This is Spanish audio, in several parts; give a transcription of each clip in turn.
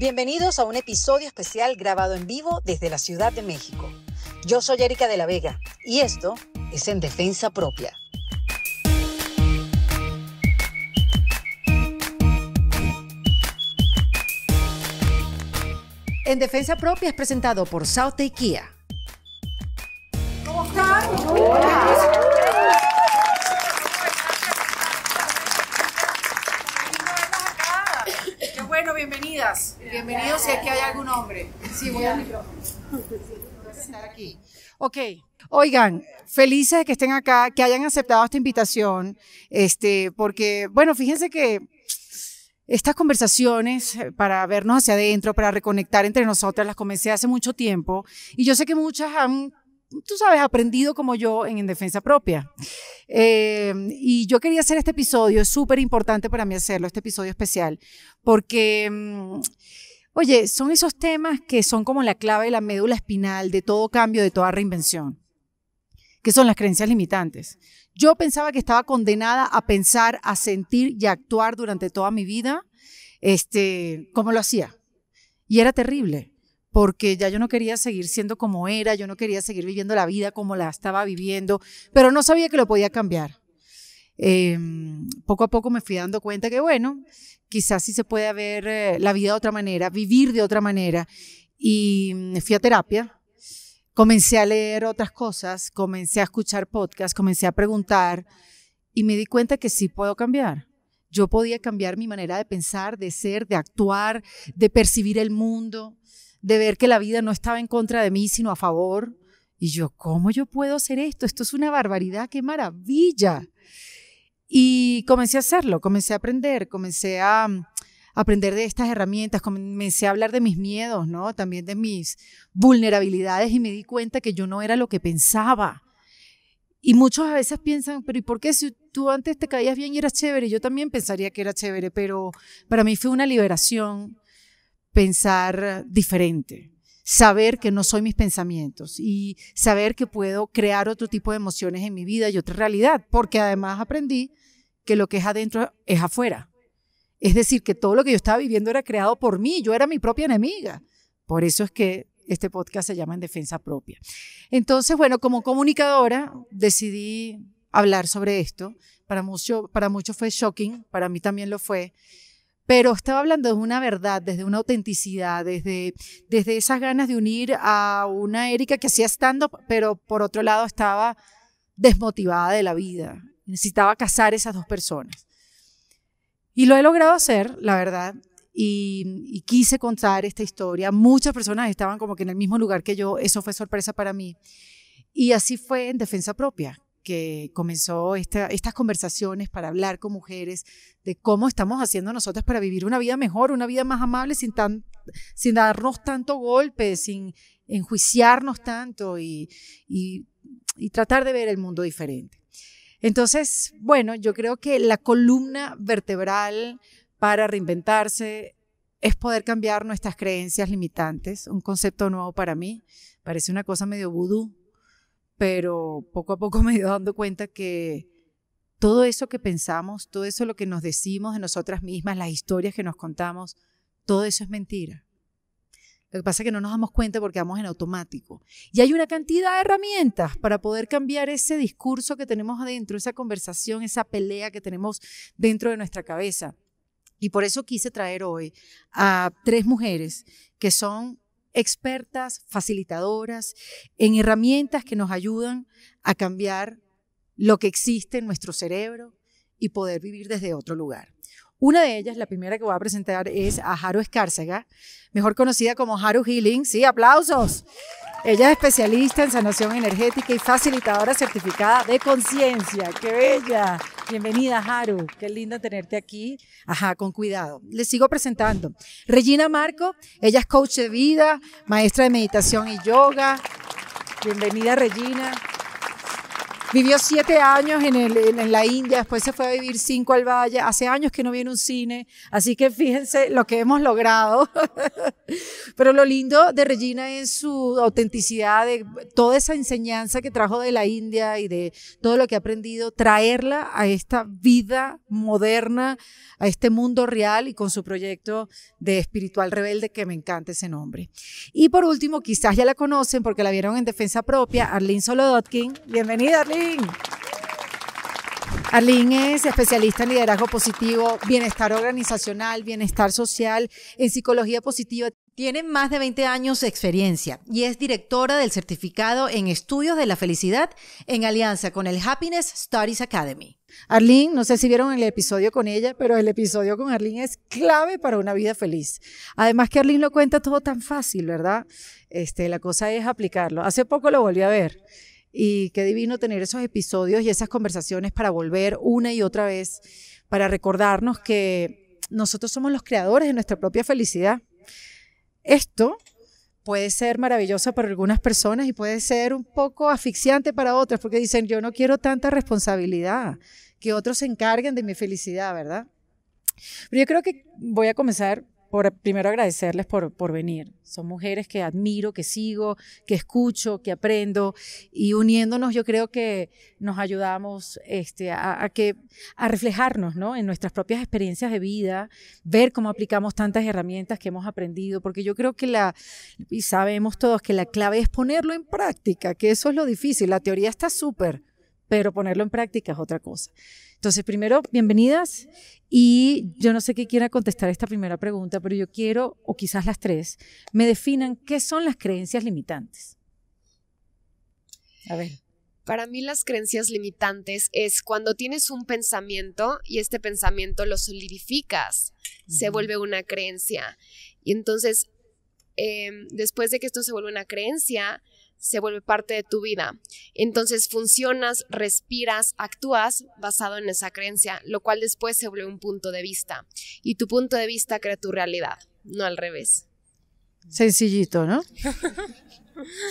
Bienvenidos a un episodio especial grabado en vivo desde la Ciudad de México. Yo soy Erika de la Vega y esto es En Defensa Propia. En Defensa Propia es presentado por South Kia. Sí, voy al micrófono. aquí. Ok, oigan, felices de que estén acá, que hayan aceptado esta invitación, este, porque, bueno, fíjense que estas conversaciones eh, para vernos hacia adentro, para reconectar entre nosotras, las comencé hace mucho tiempo y yo sé que muchas han, tú sabes, aprendido como yo en, defensa propia. Eh, y yo quería hacer este episodio, es súper importante para mí hacerlo, este episodio especial, porque... Mm, Oye, son esos temas que son como la clave de la médula espinal de todo cambio, de toda reinvención, que son las creencias limitantes. Yo pensaba que estaba condenada a pensar, a sentir y a actuar durante toda mi vida, este, como lo hacía. Y era terrible, porque ya yo no quería seguir siendo como era, yo no quería seguir viviendo la vida como la estaba viviendo, pero no sabía que lo podía cambiar. Em, poco a poco me fui dando cuenta que, bueno, quizás sí se puede ver eh, la vida de otra manera, vivir de otra manera. Y mm, fui a terapia, comencé a leer otras cosas, comencé a escuchar podcasts, comencé a preguntar y me di cuenta que sí puedo cambiar. Yo podía cambiar mi manera de pensar, de ser, de actuar, de percibir el mundo, de ver que la vida no estaba en contra de mí, sino a favor. Y yo, ¿cómo yo puedo hacer esto? Esto es una barbaridad, qué maravilla. Y comencé a hacerlo, comencé a aprender, comencé a, mm, aprender de estas herramientas, comencé a hablar de mis miedos, ¿no? También de mis vulnerabilidades y me di cuenta que yo no era lo que pensaba. Y muchos a veces piensan, pero ¿y por qué si tú antes te caías bien y eras chévere? Yo también pensaría que era chévere, pero para mí fue una liberación pensar diferente, saber que no soy mis pensamientos y saber que puedo crear otro tipo de emociones en mi vida y otra realidad, porque además aprendí que lo que es adentro es afuera. Es decir, que todo lo que yo estaba viviendo era creado por mí, yo era mi propia enemiga. Por eso es que este podcast se llama En Defensa Propia. Entonces, bueno, como comunicadora decidí hablar sobre esto. Para muchos para mucho fue shocking, para mí también lo fue. Pero estaba hablando de una verdad, desde una autenticidad, desde, desde esas ganas de unir a una Erika que hacía stand-up, pero por otro lado estaba desmotivada de la vida. Necesitaba casar esas dos personas. Y lo he logrado hacer, la verdad, y, quise contar esta historia. Muchas personas estaban como que en el mismo lugar que yo, eso fue sorpresa para mí. Y así fue en Defensa Propia, que comenzó estas conversaciones para hablar con mujeres de cómo estamos haciendo nosotras para vivir una vida mejor, una vida más amable, sin, darnos tanto golpe, sin enjuiciarnos tanto y tratar de ver el mundo diferente. Entonces, bueno, yo creo que la columna vertebral para reinventarse es poder cambiar nuestras creencias limitantes, un concepto nuevo para mí, parece una cosa medio vudú, pero poco a poco me he ido dando cuenta que todo eso que pensamos, todo eso lo que nos decimos de nosotras mismas, las historias que nos contamos, todo eso es mentira. Lo que pasa es que no nos damos cuenta porque vamos en automático. Y hay una cantidad de herramientas para poder cambiar ese discurso que tenemos adentro, esa conversación, esa pelea que tenemos dentro de nuestra cabeza. Y por eso quise traer hoy a tres mujeres que son expertas, facilitadoras en herramientas que nos ayudan a cambiar lo que existe en nuestro cerebro y poder vivir desde otro lugar. Una de ellas, la primera que voy a presentar, es a Haru Escárcega, mejor conocida como Haru Healing. Sí, aplausos. Ella es especialista en sanación energética y facilitadora certificada de conciencia. ¡Qué bella! Bienvenida, Haru. Qué lindo tenerte aquí. Ajá, con cuidado. Les sigo presentando. Regina Marco, ella es coach de vida, maestra de meditación y yoga. Bienvenida, Regina. Vivió siete años en, el, en, la India, después se fue a vivir cinco al Valle. Hace años que no viene un cine, así que fíjense lo que hemos logrado. Pero lo lindo de Regina es su autenticidad, de toda esa enseñanza que trajo de la India y de todo lo que ha aprendido, traerla a esta vida moderna, a este mundo real y con su proyecto de espiritual rebelde, que me encanta ese nombre. Y por último, quizás ya la conocen porque la vieron en Defensa Propia, Arlene Solodotkin. Bienvenida, Arlene. Arlene. es especialista en liderazgo positivo, bienestar organizacional, bienestar social, en psicología positiva. Tiene más de 20 años de experiencia y es directora del certificado en estudios de la felicidad en alianza con el Happiness Studies Academy. Arlene, no sé si vieron el episodio con ella, pero el episodio con Arlene es clave para una vida feliz. Además que Arlene lo cuenta todo tan fácil, ¿verdad? Este, la cosa es aplicarlo. Hace poco lo volví a ver y qué divino tener esos episodios y esas conversaciones para volver una y otra vez, para recordarnos que nosotros somos los creadores de nuestra propia felicidad. Esto puede ser maravilloso para algunas personas y puede ser un poco asfixiante para otras, porque dicen, yo no quiero tanta responsabilidad, que otros se encarguen de mi felicidad, ¿verdad? Pero yo creo que voy a comenzar primero agradecerles por, venir. Son mujeres que admiro, que sigo, que escucho, que aprendo y uniéndonos yo creo que nos ayudamos este, a, que, a reflejarnos ¿no? en nuestras propias experiencias de vida, ver cómo aplicamos tantas herramientas que hemos aprendido, porque yo creo que la, y sabemos todos que la clave es ponerlo en práctica, que eso es lo difícil. La teoría está súper, pero ponerlo en práctica es otra cosa. Entonces, primero, bienvenidas. Y yo no sé qué quiera contestar esta primera pregunta, pero yo quiero, o quizás las tres, me definan qué son las creencias limitantes. A ver. Para mí las creencias limitantes es cuando tienes un pensamiento y este pensamiento lo solidificas, se vuelve una creencia. Y entonces, em, después de que esto se vuelve una creencia, se vuelve parte de tu vida. Entonces funcionas, respiras, actúas basado en esa creencia, lo cual después se vuelve un punto de vista. Y tu punto de vista crea tu realidad, no al revés. Sencillito, ¿no?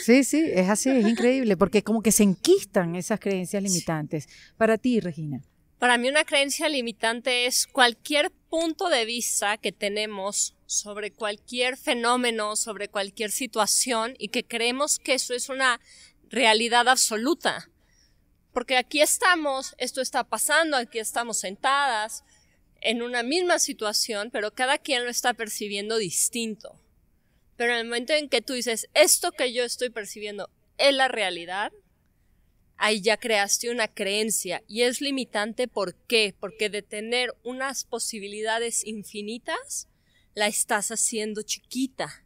Sí, sí, es así, es increíble, porque como que se enquistan esas creencias limitantes. Para ti, Regina. Para mí una creencia limitante es cualquier punto de vista que tenemos sobre cualquier fenómeno, sobre cualquier situación y que creemos que eso es una realidad absoluta. Porque aquí estamos, esto está pasando, aquí estamos sentadas en una misma situación, pero cada quien lo está percibiendo distinto. Pero en el momento en que tú dices, esto que yo estoy percibiendo es la realidad, ahí ya creaste una creencia y es limitante. ¿Por qué? Porque de tener unas posibilidades infinitas, la estás haciendo chiquita.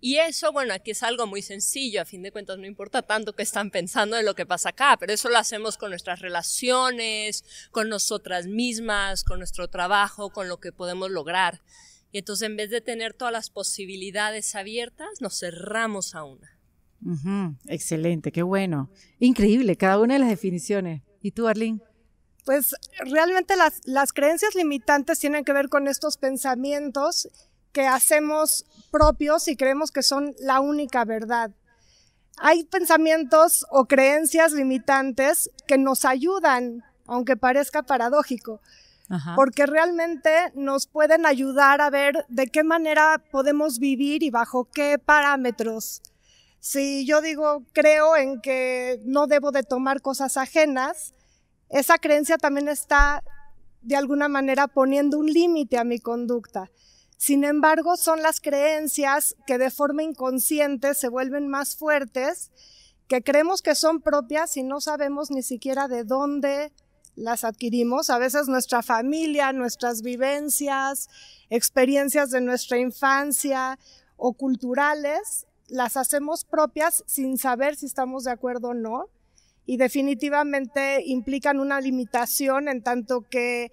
Y eso, bueno, aquí es algo muy sencillo, a fin de cuentas no importa tanto que están pensando de lo que pasa acá, pero eso lo hacemos con nuestras relaciones, con nosotras mismas, con nuestro trabajo, con lo que podemos lograr. Y entonces en vez de tener todas las posibilidades abiertas, nos cerramos a una. Excelente, qué bueno. Increíble, cada una de las definiciones. ¿Y tú, Arlene? Pues realmente las, creencias limitantes tienen que ver con estos pensamientos que hacemos propios y creemos que son la única verdad. Hay pensamientos o creencias limitantes que nos ayudan, aunque parezca paradójico, porque realmente nos pueden ayudar a ver de qué manera podemos vivir y bajo qué parámetros. Si yo digo, creo en que no debo de tomar cosas ajenas, esa creencia también está de alguna manera poniendo un límite a mi conducta. Sin embargo, son las creencias que de forma inconsciente se vuelven más fuertes, que creemos que son propias y no sabemos ni siquiera de dónde las adquirimos. A veces nuestra familia, nuestras vivencias, experiencias de nuestra infancia o culturales, las hacemos propias sin saber si estamos de acuerdo o no y definitivamente implican una limitación en tanto que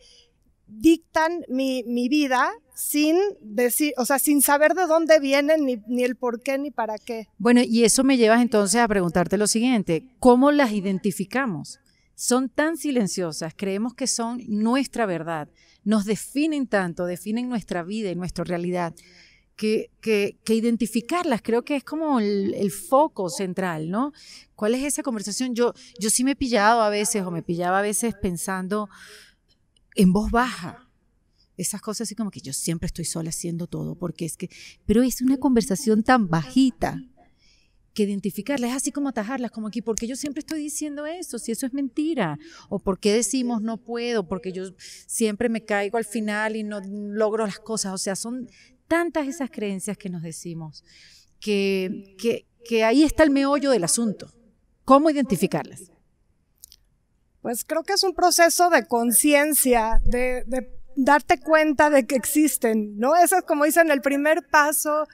dictan mi, vida sin decir, o sea, sin saber de dónde vienen, ni, ni, el por qué, ni para qué. Bueno, y eso me llevas entonces a preguntarte lo siguiente, ¿cómo las identificamos? Son tan silenciosas, creemos que son nuestra verdad, nos definen tanto, definen nuestra vida y nuestra realidad, que, identificarlas. Creo que es como el, foco central, ¿no? ¿Cuál es esa conversación? Yo, yo sí me he pillado a veces o me pillaba a veces pensando en voz baja. Esas cosas así como que yo siempre estoy sola haciendo todo, porque es que, pero es una conversación tan bajita que identificarlas, es así como atajarlas, como aquí, porque yo siempre estoy diciendo eso, si eso es mentira, o por qué decimos no puedo, porque yo siempre me caigo al final y no logro las cosas, o sea, son tantas esas creencias que nos decimos, que, ahí está el meollo del asunto. ¿Cómo identificarlas? Pues creo que es un proceso de conciencia, de, darte cuenta de que existen, ¿no? Ese es como dicen, el primer paso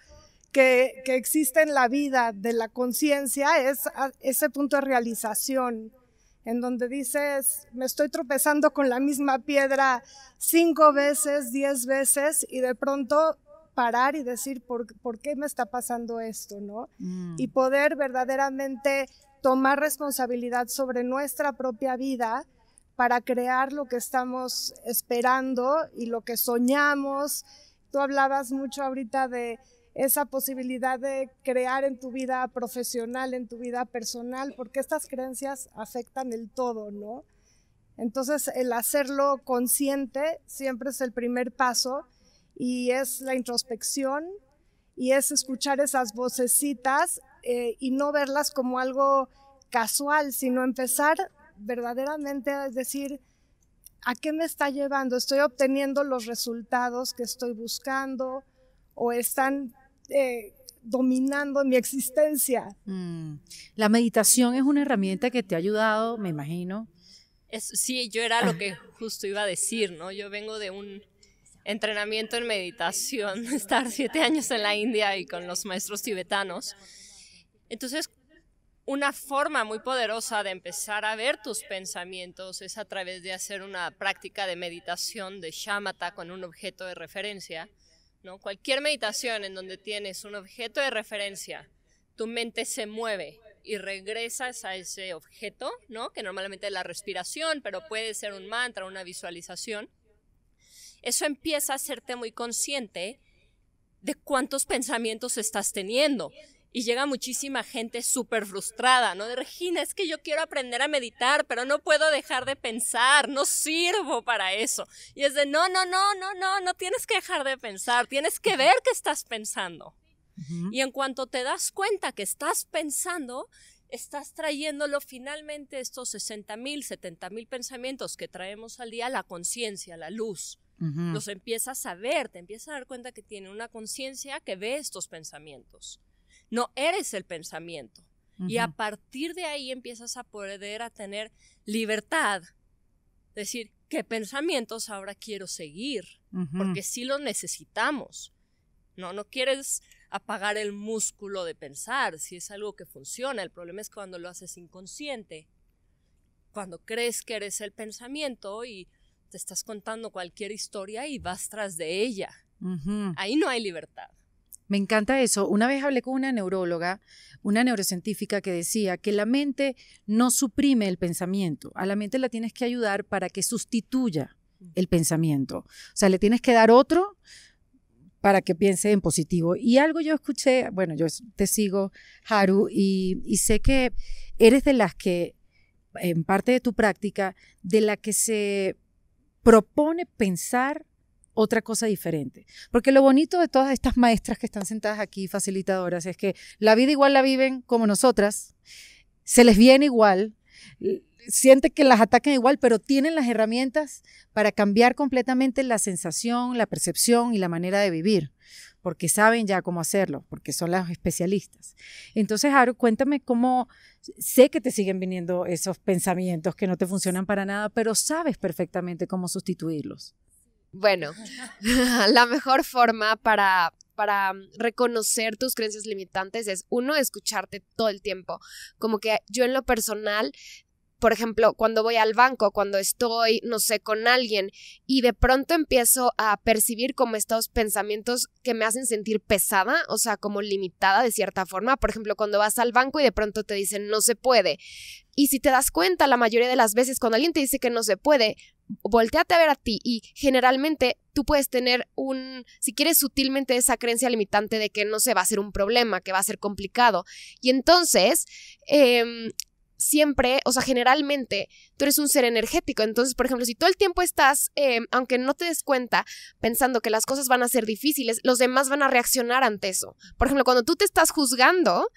que, que existe en la vida de la conciencia es ese punto de realización, en donde dices, me estoy tropezando con la misma piedra cinco veces, diez veces, y de pronto parar y decir, ¿por, qué me está pasando esto? ¿no? Mm. Y poder verdaderamente tomar responsabilidad sobre nuestra propia vida para crear lo que estamos esperando y lo que soñamos. Tú hablabas mucho ahorita de esa posibilidad de crear en tu vida profesional, en tu vida personal, porque estas creencias afectan el todo, ¿no? Entonces, el hacerlo consciente siempre es el primer paso y es la introspección y es escuchar esas vocecitas eh, y no verlas como algo casual, sino empezar verdaderamente a decir, ¿a qué me está llevando? ¿Estoy obteniendo los resultados que estoy buscando o están eh, dominando mi existencia? Mm. La meditación es una herramienta que te ha ayudado, me imagino. Es, sí, yo era lo ah. que justo iba a decir, ¿no? Yo vengo de un entrenamiento en meditación, estar siete años en la India y con los maestros tibetanos. Entonces, una forma muy poderosa de empezar a ver tus pensamientos es a través de hacer una práctica de meditación de shamatha con un objeto de referencia. ¿no? Cualquier meditación en donde tienes un objeto de referencia, tu mente se mueve y regresas a ese objeto, ¿no? que normalmente es la respiración, pero puede ser un mantra, una visualización eso empieza a hacerte muy consciente de cuántos pensamientos estás teniendo. Y llega muchísima gente súper frustrada, ¿no? De Regina, es que yo quiero aprender a meditar, pero no puedo dejar de pensar, no sirvo para eso. Y es de, no, no, no, no, no, no tienes que dejar de pensar, tienes que ver qué estás pensando. Y en cuanto te das cuenta que estás pensando, estás trayéndolo finalmente estos 60.000, mil, mil pensamientos que traemos al día, la conciencia, la luz los empiezas a ver, te empiezas a dar cuenta que tiene una conciencia que ve estos pensamientos. No eres el pensamiento. Y a partir de ahí empiezas a poder a tener libertad. Decir, ¿qué pensamientos ahora quiero seguir? Porque sí los necesitamos. No, no quieres apagar el músculo de pensar, si es algo que funciona. El problema es cuando lo haces inconsciente, cuando crees que eres el pensamiento y te estás contando cualquier historia y vas tras de ella. Ahí no hay libertad. Me encanta eso. Una vez hablé con una neuróloga, una neurocientífica que decía que la mente no suprime el pensamiento. A la mente la tienes que ayudar para que sustituya el pensamiento. O sea, le tienes que dar otro para que piense en positivo. Y algo yo escuché, bueno, yo te sigo, Haru, y, y sé que eres de las que, en parte de tu práctica, de la que se propone pensar otra cosa diferente. Porque lo bonito de todas estas maestras que están sentadas aquí, facilitadoras, es que la vida igual la viven como nosotras, se les viene igual, siente que las atacan igual, pero tienen las herramientas para cambiar completamente la sensación, la percepción y la manera de vivir, porque saben ya cómo hacerlo, porque son las especialistas. Entonces, Aro, cuéntame cómo, sé que te siguen viniendo esos pensamientos que no te funcionan para nada, pero sabes perfectamente cómo sustituirlos. Bueno, la mejor forma para, para reconocer tus creencias limitantes es, uno, escucharte todo el tiempo. Como que yo en lo personal por ejemplo, cuando voy al banco, cuando estoy, no sé, con alguien y de pronto empiezo a percibir como estos pensamientos que me hacen sentir pesada, o sea, como limitada de cierta forma. Por ejemplo, cuando vas al banco y de pronto te dicen no se puede. Y si te das cuenta, la mayoría de las veces cuando alguien te dice que no se puede, volteate a ver a ti y generalmente tú puedes tener un, si quieres sutilmente, esa creencia limitante de que no se sé, va a ser un problema, que va a ser complicado. Y entonces, em, siempre, o sea, generalmente tú eres un ser energético. Entonces, por ejemplo, si todo el tiempo estás, eh, aunque no te des cuenta, pensando que las cosas van a ser difíciles, los demás van a reaccionar ante eso. Por ejemplo, cuando tú te estás juzgando,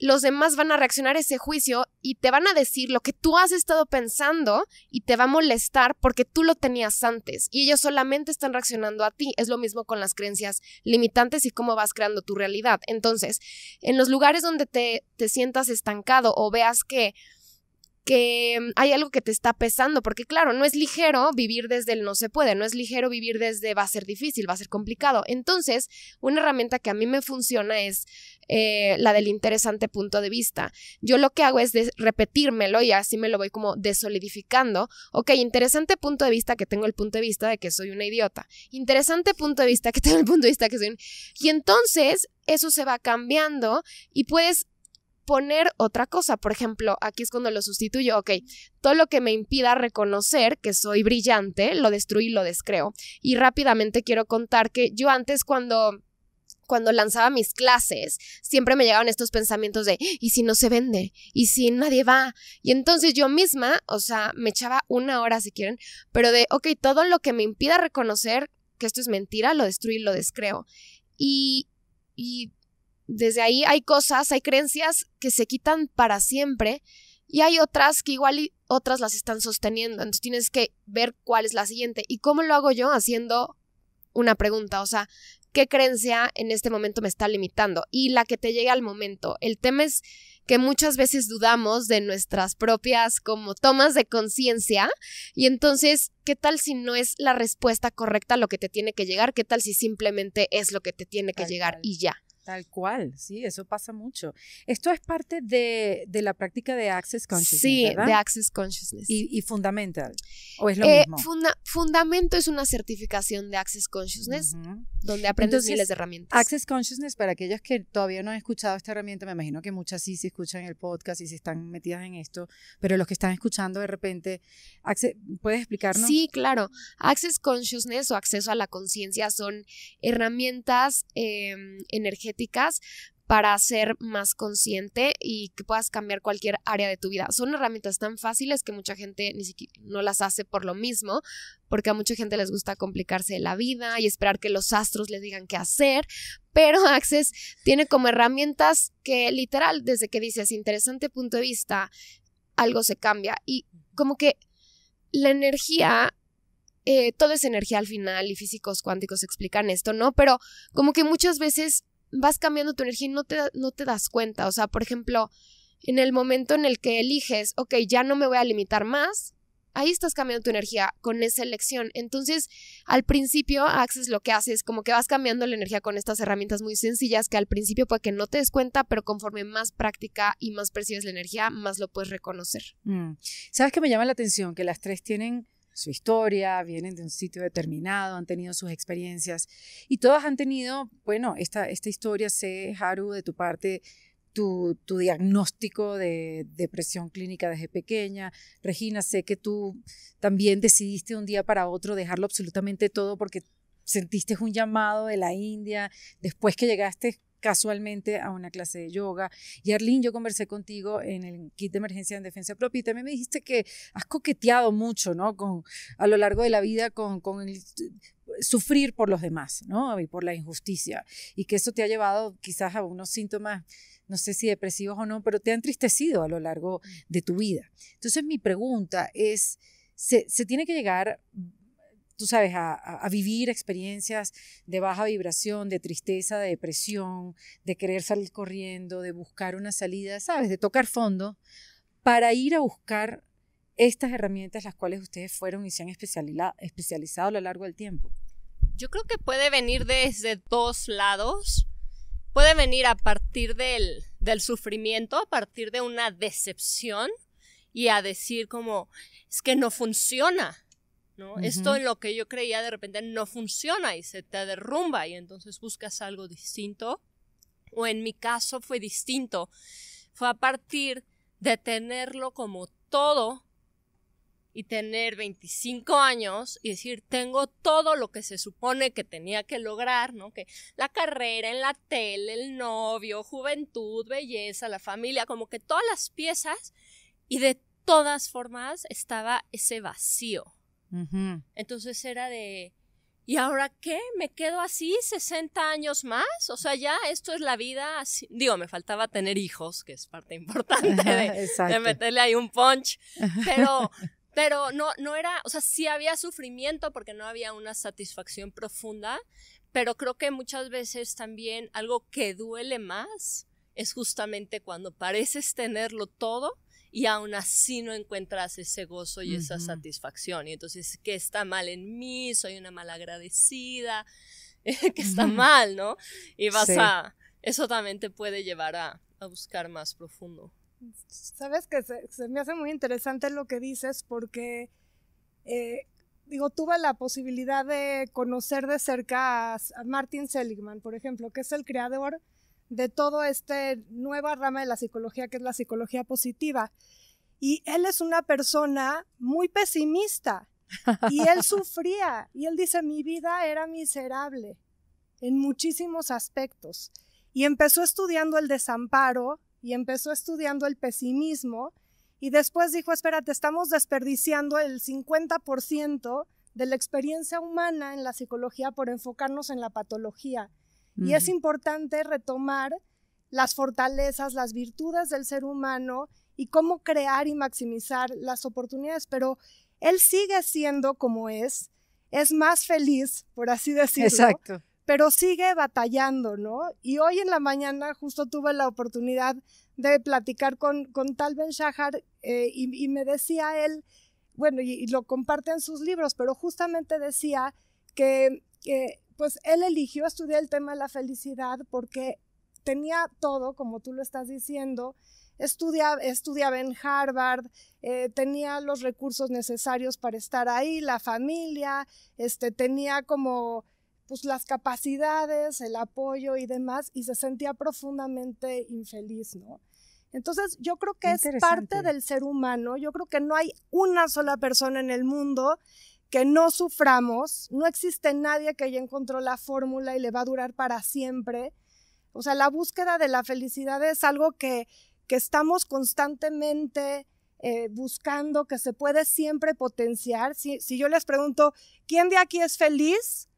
los demás van a reaccionar a ese juicio y te van a decir lo que tú has estado pensando y te va a molestar porque tú lo tenías antes y ellos solamente están reaccionando a ti. Es lo mismo con las creencias limitantes y cómo vas creando tu realidad. Entonces, en los lugares donde te, te sientas estancado o veas que que mm, hay algo que te está pesando, porque claro, no es ligero vivir desde el no se puede, no es ligero vivir desde va a ser difícil, va a ser complicado. Entonces, una herramienta que a mí me funciona es eh, la del interesante punto de vista. Yo lo que hago es repetírmelo y así me lo voy como desolidificando. Ok, interesante punto de vista que tengo el punto de vista de que soy una idiota. Interesante punto de vista que tengo el punto de vista que soy un... Y entonces eso se va cambiando y puedes poner otra cosa. Por ejemplo, aquí es cuando lo sustituyo. Ok, todo lo que me impida reconocer que soy brillante, lo destruí, lo descreo. Y rápidamente quiero contar que yo antes cuando cuando lanzaba mis clases, siempre me llegaban estos pensamientos de, ¿y si no se vende? ¿Y si nadie va? Y entonces yo misma, o sea, me echaba una hora si quieren, pero de, ok, todo lo que me impida reconocer que esto es mentira, lo destruí, lo descreo. Y, y desde ahí hay cosas, hay creencias que se quitan para siempre y hay otras que igual otras las están sosteniendo. Entonces tienes que ver cuál es la siguiente. ¿Y cómo lo hago yo? Haciendo una pregunta, o sea, ¿qué creencia en este momento me está limitando? Y la que te llegue al momento. El tema es que muchas veces dudamos de nuestras propias como tomas de conciencia y entonces, ¿qué tal si no es la respuesta correcta a lo que te tiene que llegar? ¿Qué tal si simplemente es lo que te tiene que llegar y ya? Tal cual, sí, eso pasa mucho. Esto es parte de, de la práctica de Access Consciousness. Sí, de Access Consciousness. ¿Y, Fundamental? ¿O es lo eh, mismo? Funda fundamento es una certificación de Access Consciousness donde aprendes miles de herramientas. Access Consciousness, para aquellas que todavía no han escuchado esta herramienta, me imagino que muchas sí se escuchan el podcast y se están metidas en esto, pero los que están escuchando de repente, ¿puedes explicarnos? Sí, claro. Access Consciousness o acceso a la conciencia son herramientas eh, em, energéticas para ser más consciente y que puedas cambiar cualquier área de tu vida. Son herramientas tan fáciles que mucha gente ni siquiera no las hace por lo mismo, porque a mucha gente les gusta complicarse la vida y esperar que los astros les digan qué hacer, pero Access tiene como herramientas que literal, desde que dices interesante punto de vista, algo se cambia y como que la energía eh, todo es energía al final y físicos cuánticos explican esto, ¿no? Pero como que muchas veces vas cambiando tu energía y no te, no te das cuenta. O sea, por ejemplo, en el momento en el que eliges, ok, ya no me voy a limitar más, ahí estás cambiando tu energía con esa elección. Entonces, al principio, Access lo que hace es como que vas cambiando la energía con estas herramientas muy sencillas que al principio puede que no te des cuenta, pero conforme más práctica y más percibes la energía, más lo puedes reconocer. Mm. ¿Sabes qué me llama la atención? Que las tres tienen su historia, vienen de un sitio determinado, han tenido sus experiencias y todas han tenido, bueno, esta, esta historia, sé, Haru, de tu parte, tu, tu diagnóstico de depresión clínica desde pequeña. Regina, sé que tú también decidiste un día para otro dejarlo absolutamente todo porque sentiste un llamado de la India, después que llegaste casualmente a una clase de yoga. Y Arlene, yo conversé contigo en el kit de emergencia en defensa propia y también me dijiste que has coqueteado mucho, ¿no? Con, a lo largo de la vida con, el sufrir por los demás, ¿no? Y por la injusticia. Y que eso te ha llevado quizás a unos síntomas, no sé si depresivos o no, pero te han entristecido a lo largo mm. de tu vida. Entonces mi pregunta es, ¿se, se tiene que llegar tú sabes, a, vivir experiencias de baja vibración, de tristeza, de depresión, de querer salir corriendo, de buscar una salida, ¿sabes? De tocar fondo, para ir a buscar estas herramientas las cuales ustedes fueron y se han especializado a lo largo del tiempo. Yo creo que puede venir desde dos lados. Puede venir a partir del, del sufrimiento, a partir de una decepción y a decir como, es que no funciona, esto en lo que yo creía de repente no funciona y se te derrumba y entonces buscas algo distinto. O en mi caso fue distinto. Fue a partir de tenerlo como todo y tener 25 años y decir, tengo todo lo que se supone que tenía que lograr, ¿no? Que la carrera en la tele, el novio, juventud, belleza, la familia, como que todas las piezas y de todas formas estaba ese vacío. Entonces era de, ¿y ahora qué? ¿Me quedo así 60 años más? O sea, ya esto es la vida. Digo, me faltaba tener hijos, que es parte importante de, meterle ahí un punch, pero... Pero no, no era, o sea, sí había sufrimiento porque no había una satisfacción profunda, pero creo que muchas veces también algo que duele más es justamente cuando pareces tenerlo todo y aún así no encuentras ese gozo y esa satisfacción. Y entonces, ¿qué está mal en mí? Soy una malagradecida, ¿Qué está mal, ¿no? Y vas a, eso también te puede llevar a, buscar más profundo. Sabes que se, me hace muy interesante lo que dices porque, eh, digo, tuve la posibilidad de conocer de cerca a Martin Seligman, por ejemplo, que es el creador de todo este nueva rama de la psicología que es la psicología positiva. Y él es una persona muy pesimista y él sufría y él dice, mi vida era miserable en muchísimos aspectos. Y empezó estudiando el desamparo y empezó estudiando el pesimismo y después dijo, espérate, estamos desperdiciando el 50% de la experiencia humana en la psicología por enfocarnos en la patología. Y es importante retomar las fortalezas, las virtudes del ser humano y cómo crear y maximizar las oportunidades, pero él sigue siendo como es, es más feliz, por así decirlo. Exacto. Pero sigue batallando, ¿no? Y hoy en la mañana justo tuve la oportunidad de platicar con, con Tal Ben Shahar eh, y, me decía él, bueno, y, lo comparte en sus libros, pero justamente decía que pues él eligió estudiar el tema de la felicidad porque tenía todo, como tú lo estás diciendo, Estudia, estudiaba en Harvard, eh, tenía los recursos necesarios para estar ahí, la familia, este, tenía como pues, las capacidades, el apoyo y demás, y se sentía profundamente infeliz, ¿no? Entonces, yo creo que es parte del ser humano, yo creo que no hay una sola persona en el mundo que no suframos, no existe nadie que ya encontró la fórmula y le va a durar para siempre. O sea, la búsqueda de la felicidad es algo que, que estamos constantemente eh, buscando, que se puede siempre potenciar. Si, si yo les pregunto, ¿quién de aquí es feliz?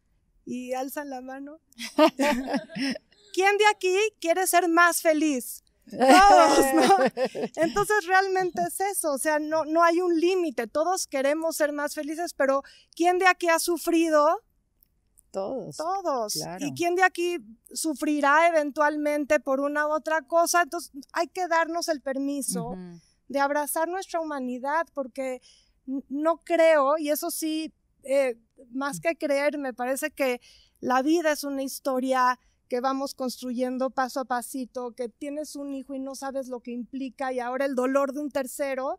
Y alzan la mano. ¿Quién de aquí quiere ser más feliz? todos, ¿no? Entonces realmente es eso, o sea, no, no hay un límite, todos queremos ser más felices, pero ¿quién de aquí ha sufrido? Todos. Todos. ¿Y quién de aquí sufrirá eventualmente por una u otra cosa? Entonces hay que darnos el permiso de abrazar nuestra humanidad, porque no creo, y eso sí, eh, más mm. que creer, me parece que la vida es una historia que vamos construyendo paso a pasito, que tienes un hijo y no sabes lo que implica y ahora el dolor de un tercero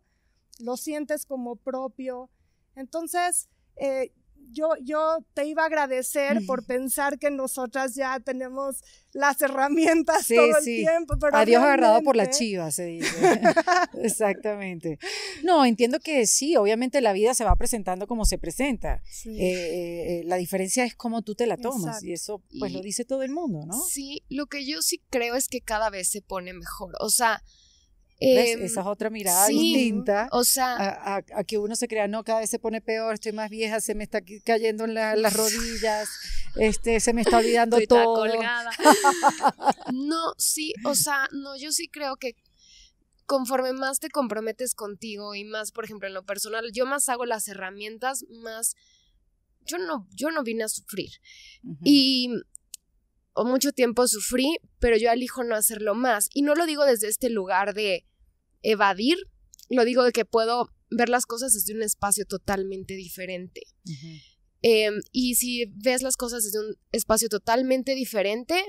lo sientes como propio. Entonces, eh, yo, yo te iba a agradecer por mm. pensar que nosotras ya tenemos las herramientas todo el tiempo. Pero Adiós agarrado por la chiva, se dice. Exactamente. No, entiendo que sí, obviamente la vida se va presentando como se presenta. Eh, eh, eh, la diferencia es cómo tú te la tomas y eso pues lo dice todo el mundo, ¿no? Sí, lo que yo sí creo es que cada vez se pone mejor. O sea, Em, Esa es otra mirada distinta. O sea, a, que uno se crea, no, cada vez se pone peor, estoy más vieja, se me está cayendo en las rodillas, este, se me está olvidando todo. no, sí, o sea, no, yo sí creo que conforme más te comprometes contigo y más, por ejemplo, en lo personal, yo más hago las herramientas, más yo no, yo no vine a sufrir. Y o mucho tiempo sufrí, pero yo elijo no hacerlo más. Y no lo digo desde este lugar de evadir, lo digo de que puedo ver las cosas desde un espacio totalmente diferente. Eh, y si ves las cosas desde un espacio totalmente diferente,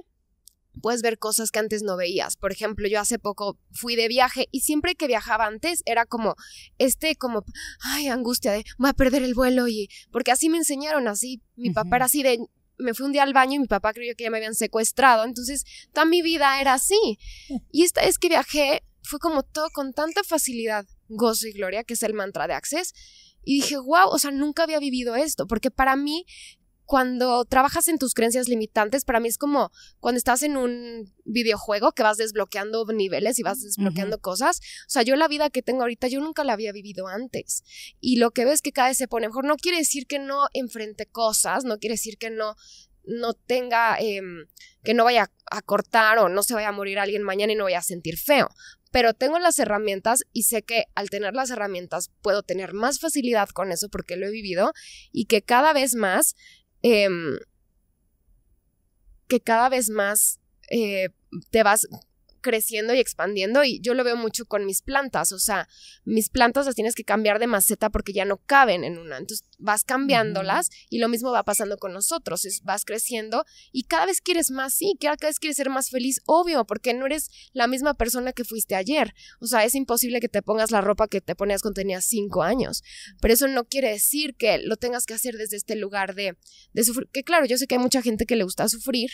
puedes ver cosas que antes no veías. Por ejemplo, yo hace poco fui de viaje y siempre que viajaba antes era como este como ay, angustia de voy a perder el vuelo y porque así me enseñaron así, mi papá era así de me fui un día al baño y mi papá creyó que ya me habían secuestrado. Entonces, toda mi vida era así. Y esta vez que viajé, fue como todo con tanta facilidad, gozo y gloria, que es el mantra de Access. Y dije, wow, o sea, nunca había vivido esto, porque para mí cuando trabajas en tus creencias limitantes, para mí es como cuando estás en un videojuego que vas desbloqueando niveles y vas desbloqueando cosas. O sea, yo la vida que tengo ahorita, yo nunca la había vivido antes. Y lo que ves que cada vez se pone mejor, no quiere decir que no enfrente cosas, no quiere decir que no no tenga, em, que no vaya a cortar o no se vaya a morir alguien mañana y no vaya a sentir feo. Pero tengo las herramientas y sé que al tener las herramientas puedo tener más facilidad con eso porque lo he vivido y que cada vez más eh, que cada vez más eh, te vas, creciendo y expandiendo y yo lo veo mucho con mis plantas, o sea, mis plantas las tienes que cambiar de maceta porque ya no caben en una, entonces vas cambiándolas y lo mismo va pasando con nosotros, vas creciendo y cada vez quieres más, sí, cada vez quieres ser más feliz, obvio, porque no eres la misma persona que fuiste ayer, o sea, es imposible que te pongas la ropa que te ponías cuando tenías cinco años, pero eso no quiere decir que lo tengas que hacer desde este lugar de, de sufrir, que claro, yo sé que hay mucha gente que le gusta sufrir,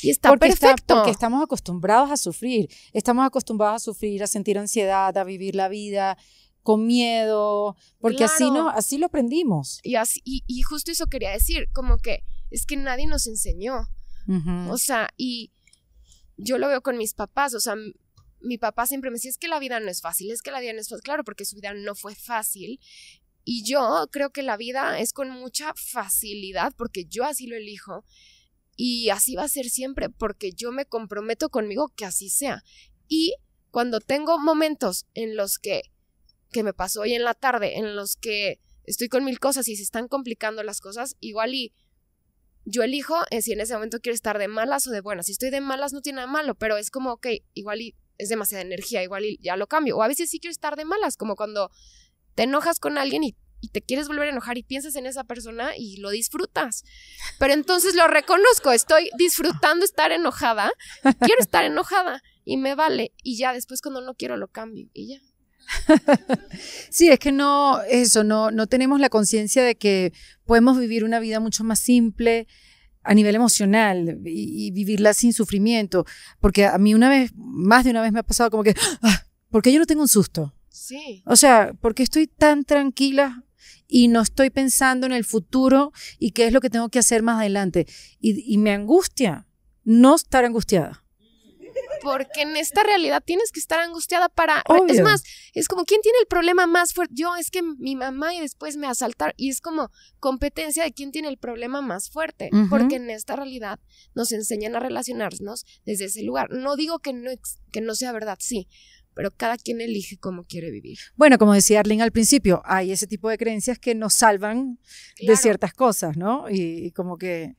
y está perfecto. porque estamos acostumbrados a sufrir, estamos acostumbrados a sufrir, a sentir ansiedad, a vivir la vida con miedo, porque así, no, así lo aprendimos. Y, y, justo eso quería decir, como que es que nadie nos enseñó. O sea, y yo lo veo con mis papás, o sea, mi papá siempre me decía, es que la vida no es fácil, es que la vida no es fácil, claro, porque su vida no fue fácil. Y yo creo que la vida es con mucha facilidad, porque yo así lo elijo, y así va a ser siempre, porque yo me comprometo conmigo que así sea. Y cuando tengo momentos en los que, que me pasó hoy en la tarde, en los que estoy con mil cosas y se están complicando las cosas, igual y yo elijo eh, si en ese momento quiero estar de malas o de buenas. Si estoy de malas no tiene nada malo, pero es como, ok, igual y es demasiada energía, igual y ya lo cambio. O a veces sí quiero estar de malas, como cuando te enojas con alguien y y te quieres volver a enojar y piensas en esa persona y lo disfrutas. Pero entonces lo reconozco, estoy disfrutando estar enojada, quiero estar enojada y me vale. Y ya después cuando no quiero lo cambio y ya. Sí, es que no, eso, no, no tenemos la conciencia de que podemos vivir una vida mucho más simple, a nivel emocional y, vivirla sin sufrimiento. Porque a mí una vez, más de una vez me ha pasado como que, ah, ¿por qué yo no tengo un susto? Sí. O sea, ¿por qué estoy tan tranquila y no estoy pensando en el futuro y qué es lo que tengo que hacer más adelante. Y, y me angustia no estar angustiada. Porque en esta realidad tienes que estar angustiada para... Es más, es como, ¿quién tiene el problema más fuerte? Yo, es que mi mamá y después me asaltaron. Y es como competencia de quién tiene el problema más fuerte. Porque en esta realidad nos enseñan a relacionarnos desde ese lugar. No digo que no, que no sea verdad, sí pero cada quien elige cómo quiere vivir. Bueno, como decía Arlene al principio, hay ese tipo de creencias que nos salvan de ciertas cosas, ¿no? Y, como que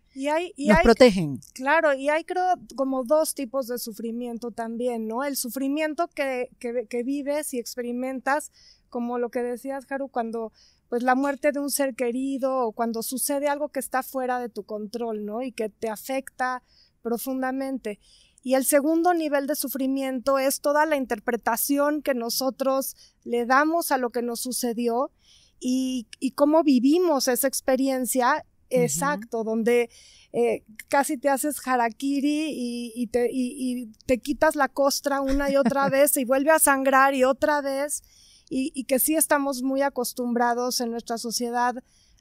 nos protegen. Claro, y hay creo como dos tipos de sufrimiento también, ¿no? El sufrimiento que, que, vives y experimentas, como lo que decías, Haru, cuando pues la muerte de un ser querido o cuando sucede algo que está fuera de tu control, ¿no? Y que te afecta profundamente. Y el segundo nivel de sufrimiento es toda la interpretación que nosotros le damos a lo que nos sucedió y, cómo vivimos esa experiencia Exacto, donde eh, casi te haces harakiri y, te, quitas la costra una y otra vez y vuelve a sangrar y otra vez. Y, que sí estamos muy acostumbrados en nuestra sociedad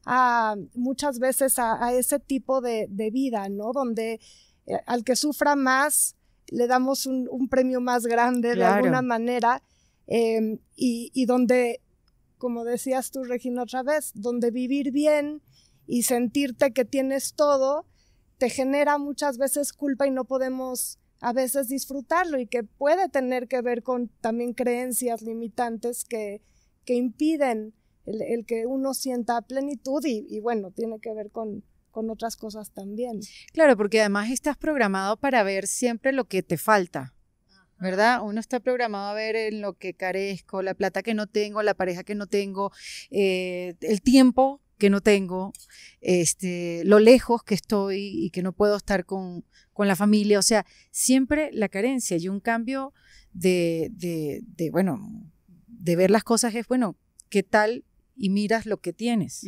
a muchas veces a, ese tipo de, de, vida, ¿no? Donde eh, al que sufra más le damos un, premio más grande de alguna manera em, y, donde, como decías tú, Regina, otra vez, donde vivir bien y sentirte que tienes todo te genera muchas veces culpa y no podemos a veces disfrutarlo y que puede tener que ver con también creencias limitantes que, que impiden el, que uno sienta plenitud y bueno, tiene que ver con, con otras cosas también. Claro, porque además estás programado para ver siempre lo que te falta. ¿verdad? Uno está programado a ver en lo que carezco, la plata que no tengo, la pareja que no tengo, eh, el tiempo que no tengo, este, lo lejos que estoy y que no puedo estar con, con la familia. O sea, siempre la carencia y un cambio de, bueno, de ver las cosas es, bueno, ¿qué tal? Y miras lo que tienes.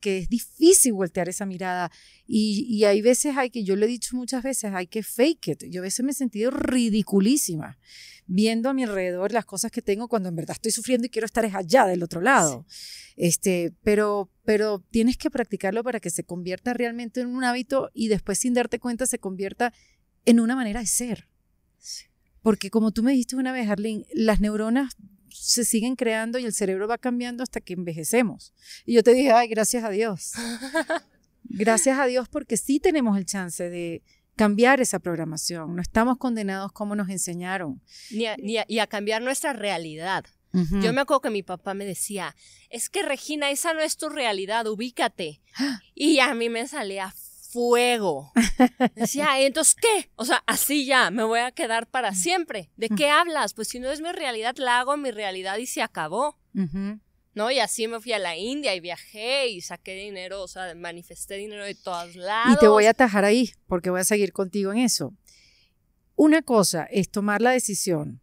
Que es difícil voltear esa mirada. Y, hay veces, hay que, yo lo he dicho muchas veces, hay que fake it. Yo a veces me he sentido ridiculísima viendo a mi alrededor las cosas que tengo cuando en verdad estoy sufriendo y quiero estar allá del otro lado. Este, pero, pero tienes que practicarlo para que se convierta realmente en un hábito y después sin darte cuenta se convierta en una manera de ser. Porque como tú me dijiste una vez, Arlene, las neuronas se siguen creando y el cerebro va cambiando hasta que envejecemos. Y yo te dije, ay, gracias a Dios. Gracias a Dios porque sí tenemos el chance de cambiar esa programación. No estamos condenados como nos enseñaron. Ni y a cambiar nuestra realidad. Yo me acuerdo que mi papá me decía, es que Regina, esa no es tu realidad, ubícate. Y a mí me salía fuego. Decía, entonces, ¿qué? O sea, así ya, me voy a quedar para siempre. ¿De qué hablas? Pues si no es mi realidad, la hago mi realidad y se acabó. ¿No? Y así me fui a la India y viajé y saqué dinero, o sea, manifesté dinero de todas lados. Y te voy a atajar ahí, porque voy a seguir contigo en eso. Una cosa es tomar la decisión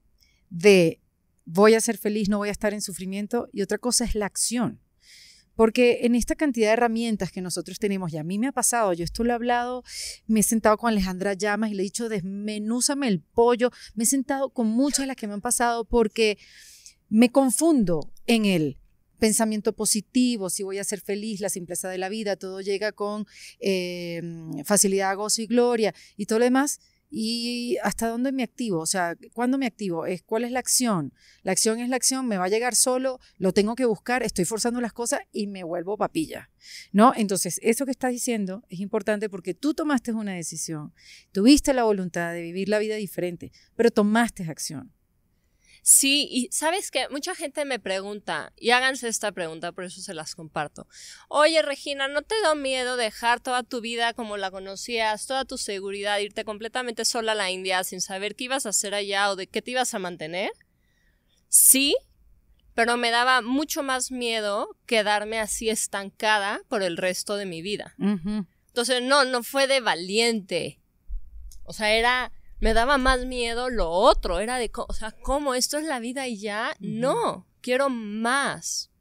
de voy a ser feliz, no voy a estar en sufrimiento, y otra cosa es la acción. Porque en esta cantidad de herramientas que nosotros tenemos, y a mí me ha pasado, yo esto lo he hablado, me he sentado con Alejandra Llamas y le he dicho, desmenúzame el pollo, me he sentado con muchas de las que me han pasado porque me confundo en el pensamiento positivo, si voy a ser feliz, la simpleza de la vida, todo llega con eh, facilidad, gozo y gloria y todo lo demás y hasta dónde me activo, o sea, ¿cuándo me activo? Es, ¿Cuál es la acción? La acción es la acción, me va a llegar solo, lo tengo que buscar, estoy forzando las cosas y me vuelvo papilla, ¿no? Entonces, eso que estás diciendo es importante porque tú tomaste una decisión, tuviste la voluntad de vivir la vida diferente, pero tomaste acción. Sí, y sabes que mucha gente me pregunta, y háganse esta pregunta, por eso se las comparto. Oye, Regina, ¿no te da miedo dejar toda tu vida como la conocías, toda tu seguridad, irte completamente sola a la India sin saber qué ibas a hacer allá o de qué te ibas a mantener? Sí, pero me daba mucho más miedo quedarme así estancada por el resto de mi vida. Entonces, no, no fue de valiente. O sea, era me daba más miedo lo otro. Era de, o sea, ¿cómo? ¿Esto es la vida y ya? No, quiero más.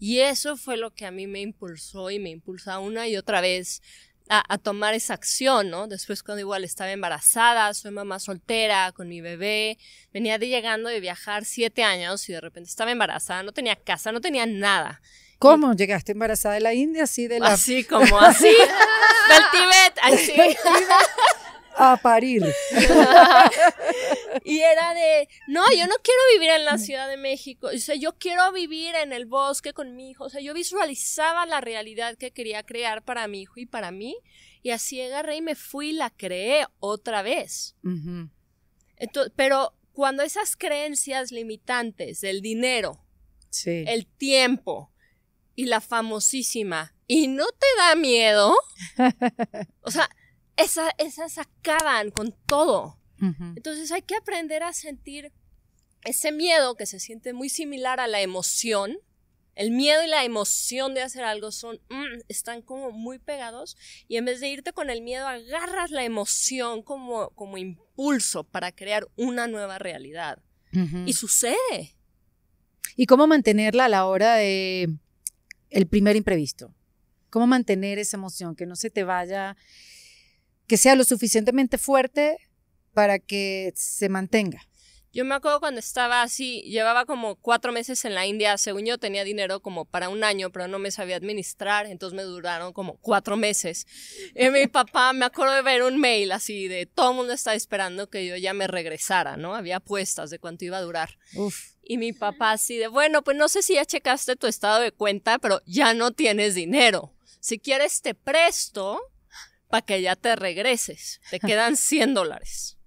Y eso fue lo que a mí me impulsó y me impulsa una y otra vez a, tomar esa acción, ¿no? Después cuando igual estaba embarazada, soy mamá soltera con mi bebé, venía de llegando de viajar siete años y de repente estaba embarazada, no tenía casa, no tenía nada. ¿Cómo? ¿Llegaste embarazada de la India? Así de la... Así como así, del Tíbet, así a parir. y era de, no, yo no quiero vivir en la Ciudad de México, yo quiero vivir en el bosque con mi hijo, o sea, yo visualizaba la realidad que quería crear para mi hijo y para mí, y así agarré y me fui y la creé otra vez. pero cuando esas creencias limitantes del dinero, el tiempo y la famosísima, ¿y no te da miedo? o sea, esas, acaban con todo. Entonces hay que aprender a sentir ese miedo que se siente muy similar a la emoción. El miedo y la emoción de hacer algo son, mm, están como muy pegados y en vez de irte con el miedo, agarras la emoción como, como impulso para crear una nueva realidad. Y sucede. ¿Y cómo mantenerla a la hora de el primer imprevisto? ¿Cómo mantener esa emoción? Que no se te vaya que sea lo suficientemente fuerte para que se mantenga. Yo me acuerdo cuando estaba así, llevaba como cuatro meses en la India, según yo tenía dinero como para un año, pero no me sabía administrar, entonces me duraron como cuatro meses. Y mi papá, me acuerdo de ver un mail así de todo el mundo está esperando que yo ya me regresara, ¿no? Había apuestas de cuánto iba a durar. Y mi papá así de, bueno, pues no sé si ya checaste tu estado de cuenta, pero ya no tienes dinero. Si quieres te presto para que ya te regreses. Te quedan 100 dólares.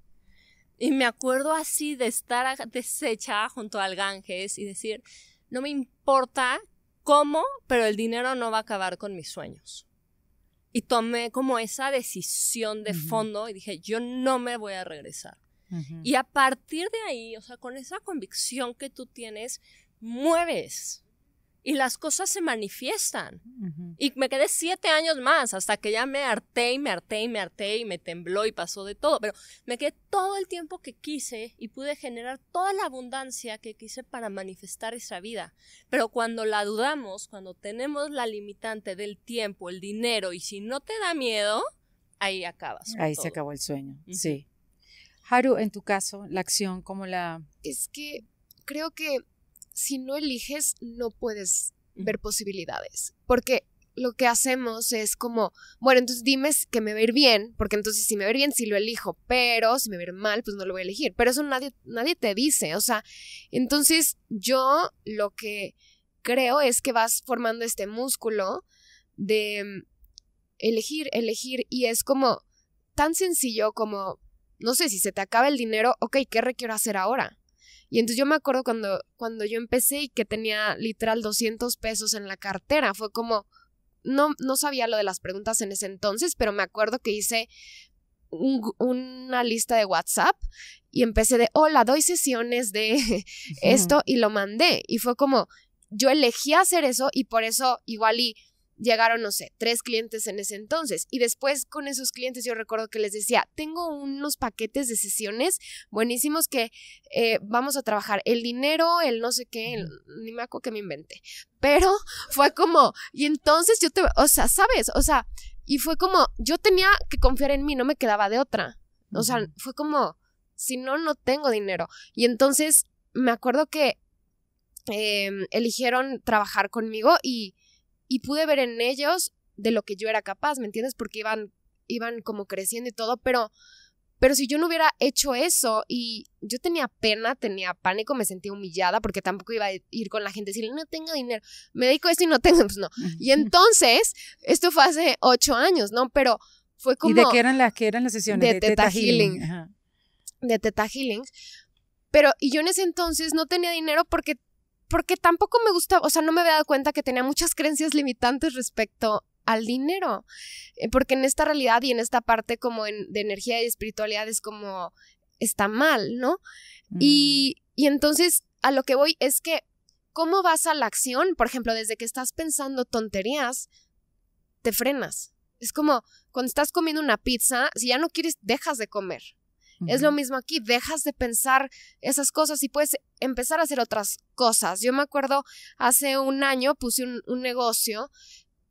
Y me acuerdo así de estar deshecha junto al Ganges y decir, no me importa cómo, pero el dinero no va a acabar con mis sueños. Y tomé como esa decisión de fondo y dije, yo no me voy a regresar. Y a partir de ahí, o sea, con esa convicción que tú tienes, mueves y las cosas se manifiestan. Y me quedé siete años más hasta que ya me harté y me harté y me harté y me tembló y pasó de todo. Pero me quedé todo el tiempo que quise y pude generar toda la abundancia que quise para manifestar esa vida. Pero cuando la dudamos, cuando tenemos la limitante del tiempo, el dinero y si no te da miedo, ahí acabas. Ahí se acabó el sueño. Sí. Haru, en tu caso, la acción, como la...? Es que creo que si no eliges, no puedes ver posibilidades, porque lo que hacemos es como, bueno, entonces dime que me va a ir bien, porque entonces si me va a ir bien, si lo elijo, pero si me va a ir mal, pues no lo voy a elegir. Pero eso nadie, nadie te dice, o sea, entonces yo lo que creo es que vas formando este músculo de elegir, elegir, y es como tan sencillo como, no sé, si se te acaba el dinero, ok, ¿qué requiero hacer ahora? Y entonces yo me acuerdo cuando, cuando yo empecé y que tenía literal 200 pesos en la cartera, fue como, no, no sabía lo de las preguntas en ese entonces, pero me acuerdo que hice una lista de WhatsApp y empecé de, hola, doy sesiones de esto y lo mandé. Y fue como, yo elegí hacer eso y por eso igual y llegaron, no sé, tres clientes en ese entonces. Y después con esos clientes yo recuerdo que les decía, tengo unos paquetes de sesiones buenísimos que eh, vamos a trabajar el dinero, el no sé qué, ni me acuerdo que me inventé. Pero fue como, y entonces yo te, o sea, ¿sabes? O sea, y fue como, yo tenía que confiar en mí, no me quedaba de otra. O sea, fue como, si no, no tengo dinero. Y entonces me acuerdo que em, eligieron trabajar conmigo y y pude ver en ellos de lo que yo era capaz, ¿me entiendes? Porque iban, iban como creciendo y todo, pero, pero si yo no hubiera hecho eso y yo tenía pena, tenía pánico, me sentía humillada porque tampoco iba a ir con la gente y decirle, no tengo dinero, me dedico a esto y no tengo, pues no. Y entonces, esto fue hace ocho años, ¿no? Pero fue como... ¿Y de qué eran las, qué sesiones? De, Teta, Healing. De Teta Healing. Pero, y yo en ese entonces no tenía dinero porque porque tampoco me gusta, o sea, no me había dado cuenta que tenía muchas creencias limitantes respecto al dinero, eh, porque en esta realidad y en esta parte como en, de energía y espiritualidad es como está mal, ¿no? Mm. Y, y entonces a lo que voy es que, ¿cómo vas a la acción? Por ejemplo, desde que estás pensando tonterías, te frenas. Es como cuando estás comiendo una pizza, si ya no quieres, dejas de comer. Es lo mismo aquí, dejas de pensar esas cosas y puedes empezar a hacer otras cosas. Yo me acuerdo, hace un año puse un negocio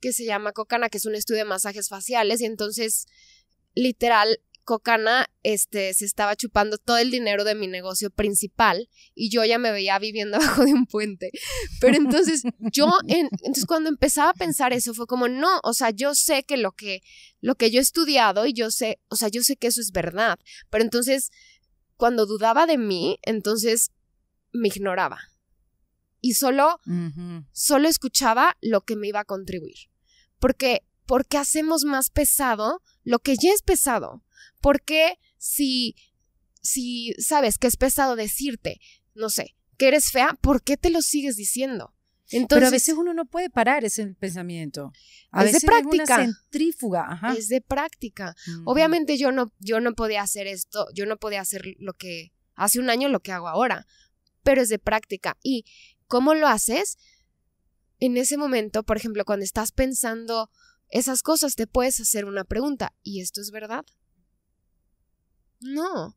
que se llama Cocana, que es un estudio de masajes faciales, y entonces, literal, Cocana este, se estaba chupando todo el dinero de mi negocio principal y yo ya me veía viviendo abajo de un puente. Pero entonces yo, entonces cuando empezaba a pensar eso fue como, no, o sea, yo sé que lo que, lo que yo he estudiado y yo sé, o sea, yo sé que eso es verdad. Pero entonces, cuando dudaba de mí, entonces me ignoraba y solo, solo escuchaba lo que me iba a contribuir. Porque, porque hacemos más pesado lo que ya es pesado. Porque si, si sabes que es pesado decirte, no sé, que eres fea, ¿por qué te lo sigues diciendo? Entonces, Pero a veces uno no puede parar ese pensamiento. es de práctica. Es centrífuga. Es de práctica. Obviamente yo no, yo no podía hacer esto, yo no podía hacer lo que hace un año lo que hago ahora, pero es de práctica. ¿Y cómo lo haces? En ese momento, por ejemplo, cuando estás pensando esas cosas, te puedes hacer una pregunta. ¿Y esto es verdad? No.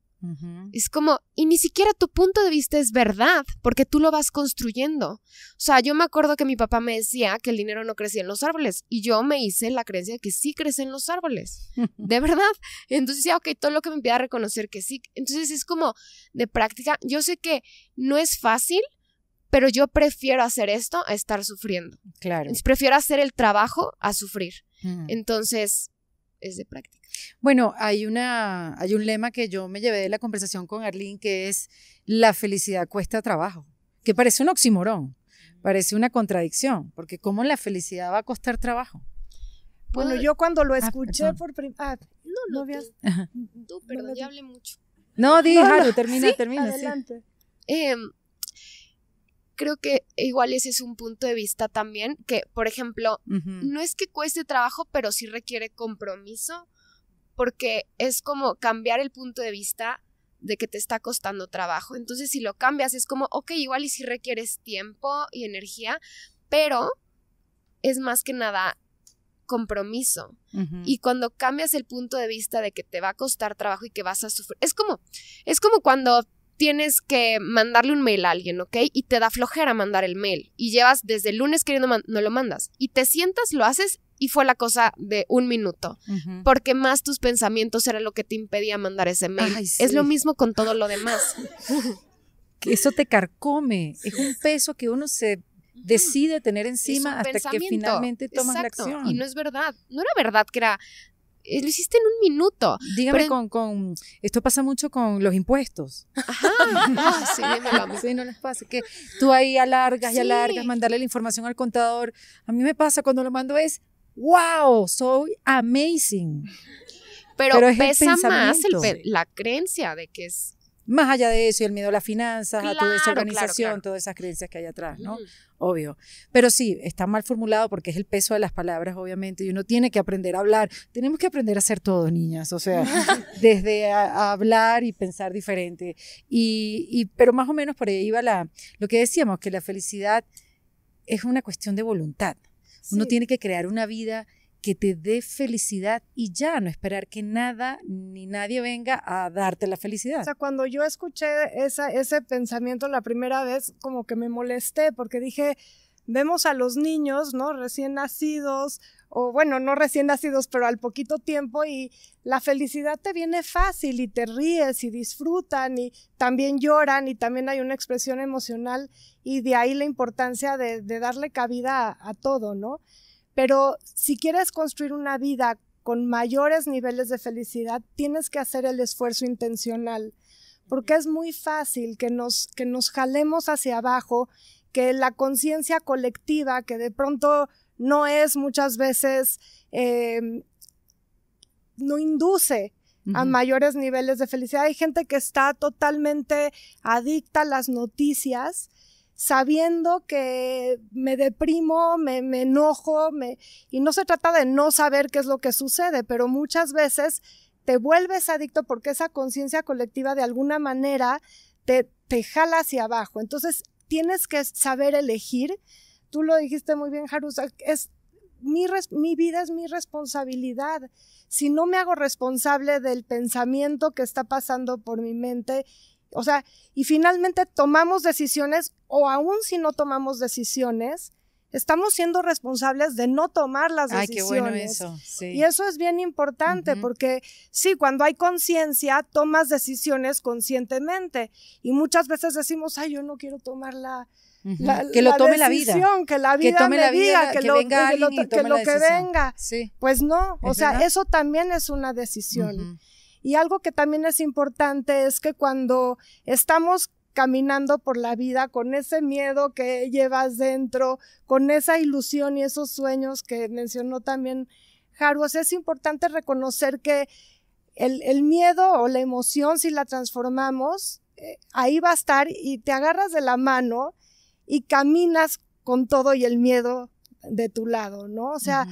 Es como, y ni siquiera tu punto de vista es verdad, porque tú lo vas construyendo. O sea, yo me acuerdo que mi papá me decía que el dinero no crecía en los árboles, y yo me hice la creencia de que sí crecen en los árboles, de verdad. Entonces decía, ok, todo lo que me a reconocer que sí. Entonces es como de práctica, yo sé que no es fácil, pero yo prefiero hacer esto a estar sufriendo. Claro. prefiero hacer el trabajo a sufrir. Entonces, es de práctica. Bueno, hay, una, hay un lema que yo me llevé de la conversación con Arlene, que es la felicidad cuesta trabajo, que parece un oximorón, parece una contradicción, porque ¿cómo la felicidad va a costar trabajo? Bueno, pues, yo cuando lo ah, escuché por primera... Ah, vez… no, no, Tú, ya hablé mucho. No, di, termina, termina. Adelante. Em, creo que igual ese es un punto de vista también, que por ejemplo, no es que cueste trabajo, pero sí requiere compromiso, porque es como cambiar el punto de vista de que te está costando trabajo. Entonces, si lo cambias, es como, ok, igual y si sí requieres tiempo y energía, pero es más que nada compromiso. Y cuando cambias el punto de vista de que te va a costar trabajo y que vas a sufrir, es como, es como cuando tienes que mandarle un mail a alguien, ¿ok? Y te da flojera mandar el mail. Y llevas desde el lunes queriendo, no lo mandas. Y te sientas, lo haces y fue la cosa de un minuto, porque más tus pensamientos era lo que te impedía mandar ese mail. Es lo mismo con todo lo demás. Eso te carcome, es un peso que uno se decide tener encima hasta que finalmente tomas la acción. Y no es verdad, no era verdad que era eh, lo hiciste en un minuto. Dígame con, con, esto pasa mucho con los impuestos. Ajá, ah, sí, no les pasa, que tú ahí alargas y alargas, mandarle la información al contador. A mí me pasa cuando lo mando es, wow, soy amazing. Pero, pesa más la creencia de que es más allá de eso, y el miedo a las finanzas, a tu desorganización, organización, todas esas creencias que hay atrás, ¿no? Mm. Obvio. Pero sí, está mal formulado porque es el peso de las palabras, obviamente, y uno tiene que aprender a hablar. Tenemos que aprender a hacer todo, niñas, o sea, desde hablar y pensar diferente. Y, pero más o menos por ahí iba la, lo que decíamos, que la felicidad es una cuestión de voluntad. Uno tiene que crear una vida que te dé felicidad y ya no esperar que nada ni nadie venga a darte la felicidad. O sea, cuando yo escuché ese pensamiento la primera vez, como que me molesté porque dije, vemos a los niños, ¿no? Recién nacidos, o bueno, no recién nacidos, pero al poquito tiempo y la felicidad te viene fácil y te ríes y disfrutan y también lloran y también hay una expresión emocional y de ahí la importancia de, darle cabida a, a todo, ¿no? Pero si quieres construir una vida con mayores niveles de felicidad, tienes que hacer el esfuerzo intencional, porque es muy fácil que nos, jalemos hacia abajo, que la conciencia colectiva, que de pronto no es muchas veces, em, no induce a mayores niveles de felicidad. Hay gente que está totalmente adicta a las noticias sabiendo que me deprimo, me, enojo, me... y no se trata de no saber qué es lo que sucede, pero muchas veces te vuelves adicto porque esa conciencia colectiva de alguna manera te, te jala hacia abajo. Entonces tienes que saber elegir. Tú lo dijiste muy bien, Harusa, es mi, mi, vida es mi responsabilidad. Si no me hago responsable del pensamiento que está pasando por mi mente o sea, y finalmente tomamos decisiones o aún si no tomamos decisiones, estamos siendo responsables de no tomar las decisiones. Ay, Qué bueno eso. Sí. Y eso es bien importante porque sí, cuando hay conciencia, tomas decisiones conscientemente. Y muchas veces decimos, "Ay, yo no quiero tomar la, que lo tome la vida. Que la vida que tome la vida, que, lo, que, lo, que, venga. Pues no, o sea, eso también es una decisión. Y algo que también es importante es que cuando estamos caminando por la vida con ese miedo que llevas dentro, con esa ilusión y esos sueños que mencionó también Jaros, es importante reconocer que el, miedo o la emoción, si la transformamos, eh, ahí va a estar y te agarras de la mano y caminas con todo y el miedo de tu lado, ¿no? O sea,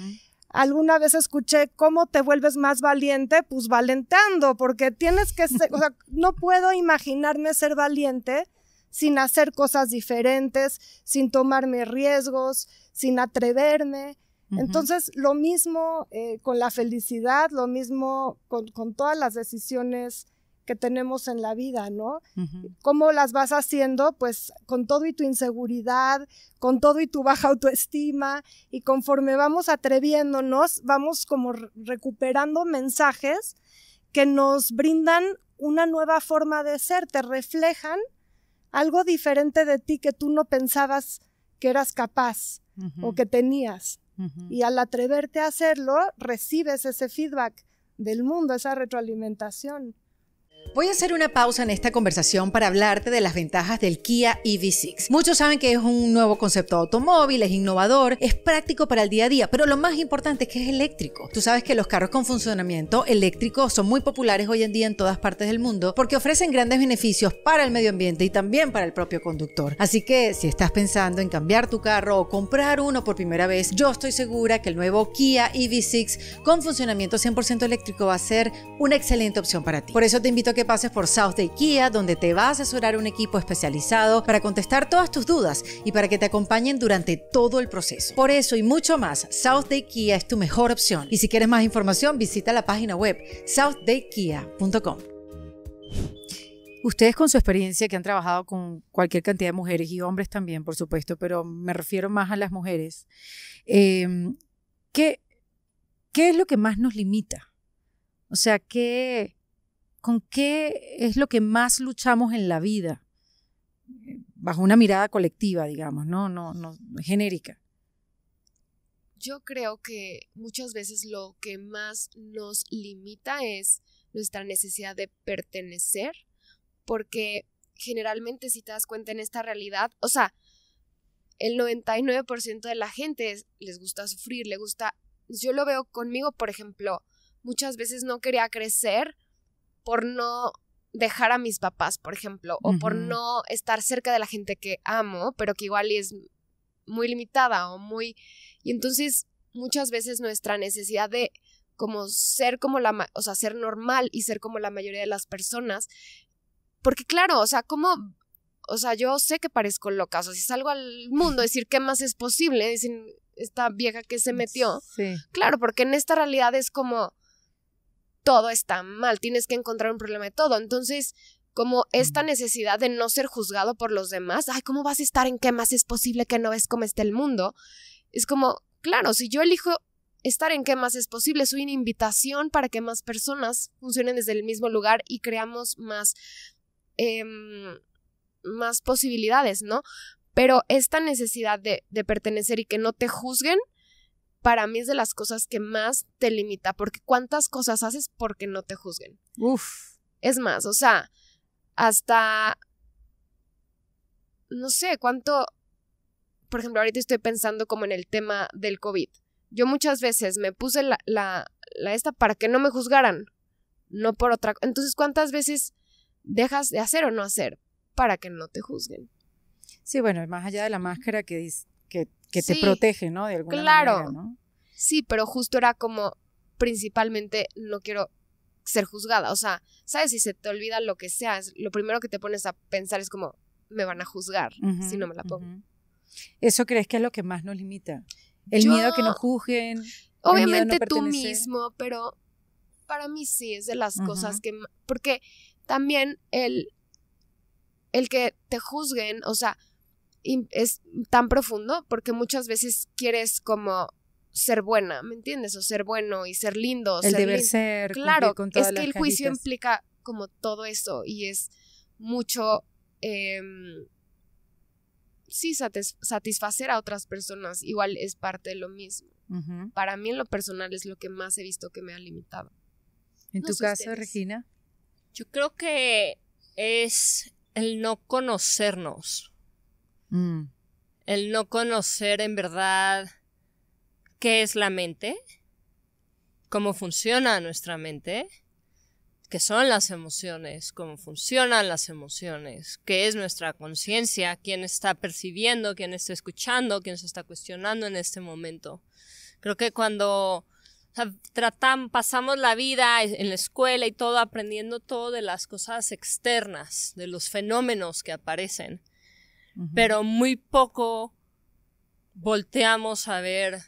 alguna vez escuché cómo te vuelves más valiente, pues valentando, porque tienes que ser, o sea, no puedo imaginarme ser valiente sin hacer cosas diferentes, sin tomarme riesgos, sin atreverme. Entonces, lo mismo eh, con la felicidad, lo mismo con, con todas las decisiones que tenemos en la vida, ¿no? ¿Cómo las vas haciendo? Pues con todo y tu inseguridad, con todo y tu baja autoestima, y conforme vamos atreviéndonos, vamos como recuperando mensajes que nos brindan una nueva forma de ser, te reflejan algo diferente de ti que tú no pensabas que eras capaz o que tenías. Y al atreverte a hacerlo, recibes ese feedback del mundo, esa retroalimentación. Voy a hacer una pausa en esta conversación para hablarte de las ventajas del Kia EV6. Muchos saben que es un nuevo concepto automóvil, es innovador, es práctico para el día a día, pero lo más importante es que es eléctrico. Tú sabes que los carros con funcionamiento eléctrico son muy populares hoy en día en todas partes del mundo porque ofrecen grandes beneficios para el medio ambiente y también para el propio conductor. Así que si estás pensando en cambiar tu carro o comprar uno por primera vez, yo estoy segura que el nuevo Kia EV6 con funcionamiento 100% eléctrico va a ser una excelente opción para ti. Por eso te invito que pases por South de Kia, donde te va a asesorar un equipo especializado para contestar todas tus dudas y para que te acompañen durante todo el proceso. Por eso y mucho más, South de Kia es tu mejor opción. Y si quieres más información, visita la página web southdaykia.com. Ustedes con su experiencia que han trabajado con cualquier cantidad de mujeres y hombres también, por supuesto, pero me refiero más a las mujeres, em, ¿qué es lo que más nos limita? O sea, ¿qué, ¿con qué es lo que más luchamos en la vida? Bajo una mirada colectiva, digamos, no, no, no, genérica. Yo creo que muchas veces lo que más nos limita es nuestra necesidad de pertenecer, porque generalmente si te das cuenta en esta realidad, o sea, el 99% de la gente les gusta sufrir, le gusta, yo lo veo conmigo, por ejemplo, muchas veces no quería crecer por no dejar a mis papás, por ejemplo, o por no estar cerca de la gente que amo, pero que igual es muy limitada o muy... Y entonces muchas veces nuestra necesidad de como ser como la, o sea, ser normal y ser como la mayoría de las personas, porque claro, o sea, como, o sea, yo sé que parezco loca, o sea, si salgo al mundo a decir qué más es posible, dicen esta vieja que se metió, sí. claro, porque en esta realidad es como todo está mal, tienes que encontrar un problema de todo. Entonces, como esta necesidad de no ser juzgado por los demás, ay, ¿cómo vas a estar en qué más es posible que no ves cómo está el mundo? Es como, claro, si yo elijo estar en qué más es posible, soy una invitación para que más personas funcionen desde el mismo lugar y creamos más, em, más posibilidades, ¿no? Pero esta necesidad de pertenecer y que no te juzguen para mí es de las cosas que más te limita, porque cuántas cosas haces porque no te juzguen. Uf. Es más, o sea, hasta... No sé cuánto... Por ejemplo, ahorita estoy pensando como en el tema del COVID. Yo muchas veces me puse la, esta para que no me juzgaran, no por otra. Entonces, ¿cuántas veces dejas de hacer o no hacer para que no te juzguen? Sí, bueno, más allá de la máscara que dice, que, te protege, ¿no? De alguna claro. manera, ¿no? Sí, pero justo era como, principalmente, no quiero ser juzgada. O sea, ¿sabes? Si se te olvida lo que seas, lo primero que te pones a pensar es como, me van a juzgar si no me la pongo. ¿Eso crees que es lo que más nos limita? El miedo a que nos juzguen. Obviamente tú mismo, pero para mí sí es de las cosas que. Porque también el, el que te juzguen, o sea, es tan profundo porque muchas veces quieres como ser buena, ¿me entiendes? O ser bueno y ser lindo. El ser deber Claro, es que el juicio implica como todo eso y es mucho, eh, sí, satisfacer a otras personas. Igual es parte de lo mismo. Para mí en lo personal es lo que más he visto que me ha limitado. ¿En tu caso, Regina? Yo creo que es el no conocernos. Mm. El no conocer en verdad qué es la mente, cómo funciona nuestra mente, qué son las emociones, cómo funcionan las emociones, qué es nuestra conciencia, quién está percibiendo, quién está escuchando, quién se está cuestionando en este momento. Creo que cuando pasamos la vida en la escuela y todo aprendiendo todo de las cosas externas, de los fenómenos que aparecen pero muy poco volteamos a ver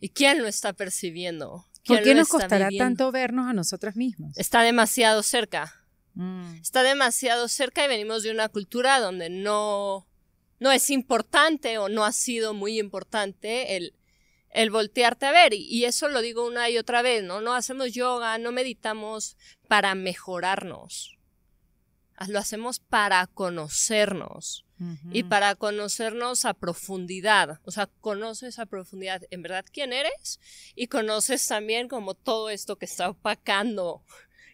y quién lo está percibiendo. ¿Por qué nos costará tanto vernos a nosotras mismas? Está demasiado cerca. Mm. Está demasiado cerca y venimos de una cultura donde no, es importante o no ha sido muy importante el, el voltearte a ver. Y, y, eso lo digo una y otra vez, ¿no? No hacemos yoga, no meditamos para mejorarnos. Lo hacemos para conocernos y para conocernos a profundidad. O sea, conoces a profundidad en verdad quién eres y conoces también como todo esto que está opacando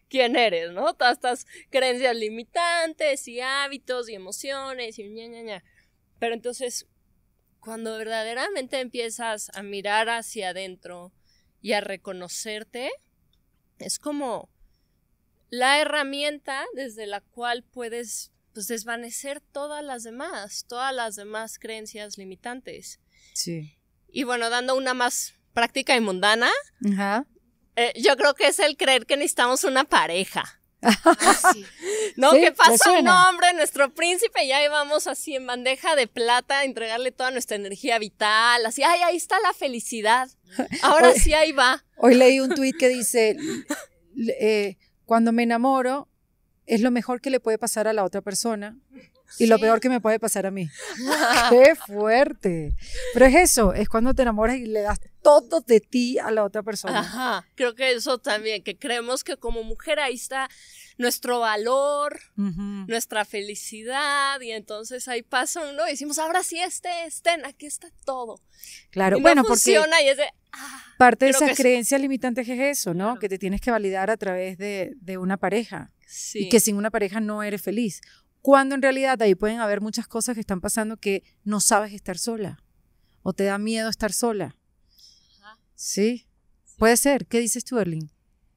quién eres, ¿no? Todas estas creencias limitantes y hábitos y emociones y ña, ña, ña. Pero entonces, cuando verdaderamente empiezas a mirar hacia adentro y a reconocerte, es como la herramienta desde la cual puedes pues desvanecer todas las demás, todas las demás creencias limitantes. Sí. Y bueno, dando una más práctica y mundana, eh, yo creo que es el creer que necesitamos una pareja. No, que pasó un hombre, nuestro príncipe, ya íbamos así en bandeja de plata, a entregarle toda nuestra energía vital, así, ay, ahí está la felicidad. Ahora sí, ahí va. Hoy leí un tuit que dice, eh, cuando me enamoro, es lo mejor que le puede pasar a la otra persona y lo peor que me puede pasar a mí. ¡Qué fuerte! Pero es eso, es cuando te enamoras y le das todo de ti a la otra persona. creo que eso también, que creemos que como mujer ahí está nuestro valor, nuestra felicidad, y entonces ahí pasa uno y decimos, ahora sí, este, estén, aquí está todo. Claro, bueno, funciona porque y es de, ah, parte de esas creencias limitantes es eso, ¿no? Que te tienes que validar a través de, de una pareja y que sin una pareja no eres feliz. Cuando en realidad ahí pueden haber muchas cosas que están pasando que no sabes estar sola o te da miedo estar sola. ¿Sí? Puede ser. ¿Qué dices tú, Erling?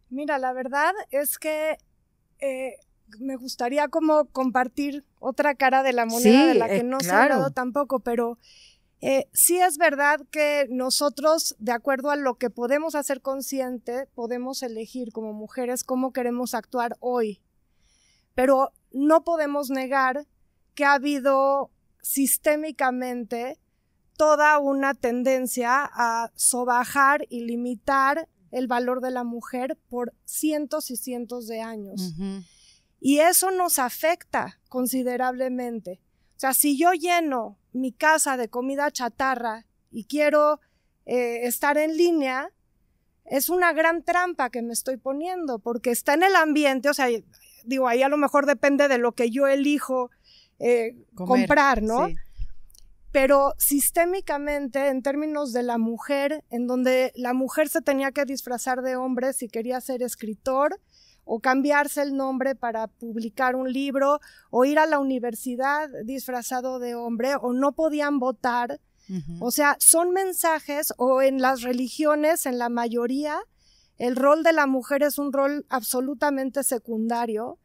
Mira, la verdad es que eh, me gustaría como compartir otra cara de la moneda de la que eh, no se ha hablado tampoco, pero eh, sí es verdad que nosotros, de acuerdo a lo que podemos hacer consciente, podemos elegir como mujeres cómo queremos actuar hoy pero no podemos negar que ha habido sistémicamente toda una tendencia a sobajar y limitar el valor de la mujer por cientos y cientos de años. Y eso nos afecta considerablemente. O sea, si yo lleno mi casa de comida chatarra y quiero eh, estar en línea, es una gran trampa que me estoy poniendo, porque está en el ambiente, o sea, digo, ahí a lo mejor depende de lo que yo elijo eh, comprar, ¿no? Pero sistémicamente, en términos de la mujer, en donde la mujer se tenía que disfrazar de hombre si quería ser escritor, o cambiarse el nombre para publicar un libro, o ir a la universidad disfrazado de hombre, o no podían votar. O sea, son mensajes, o en las religiones, en la mayoría, el rol de la mujer es un rol absolutamente secundario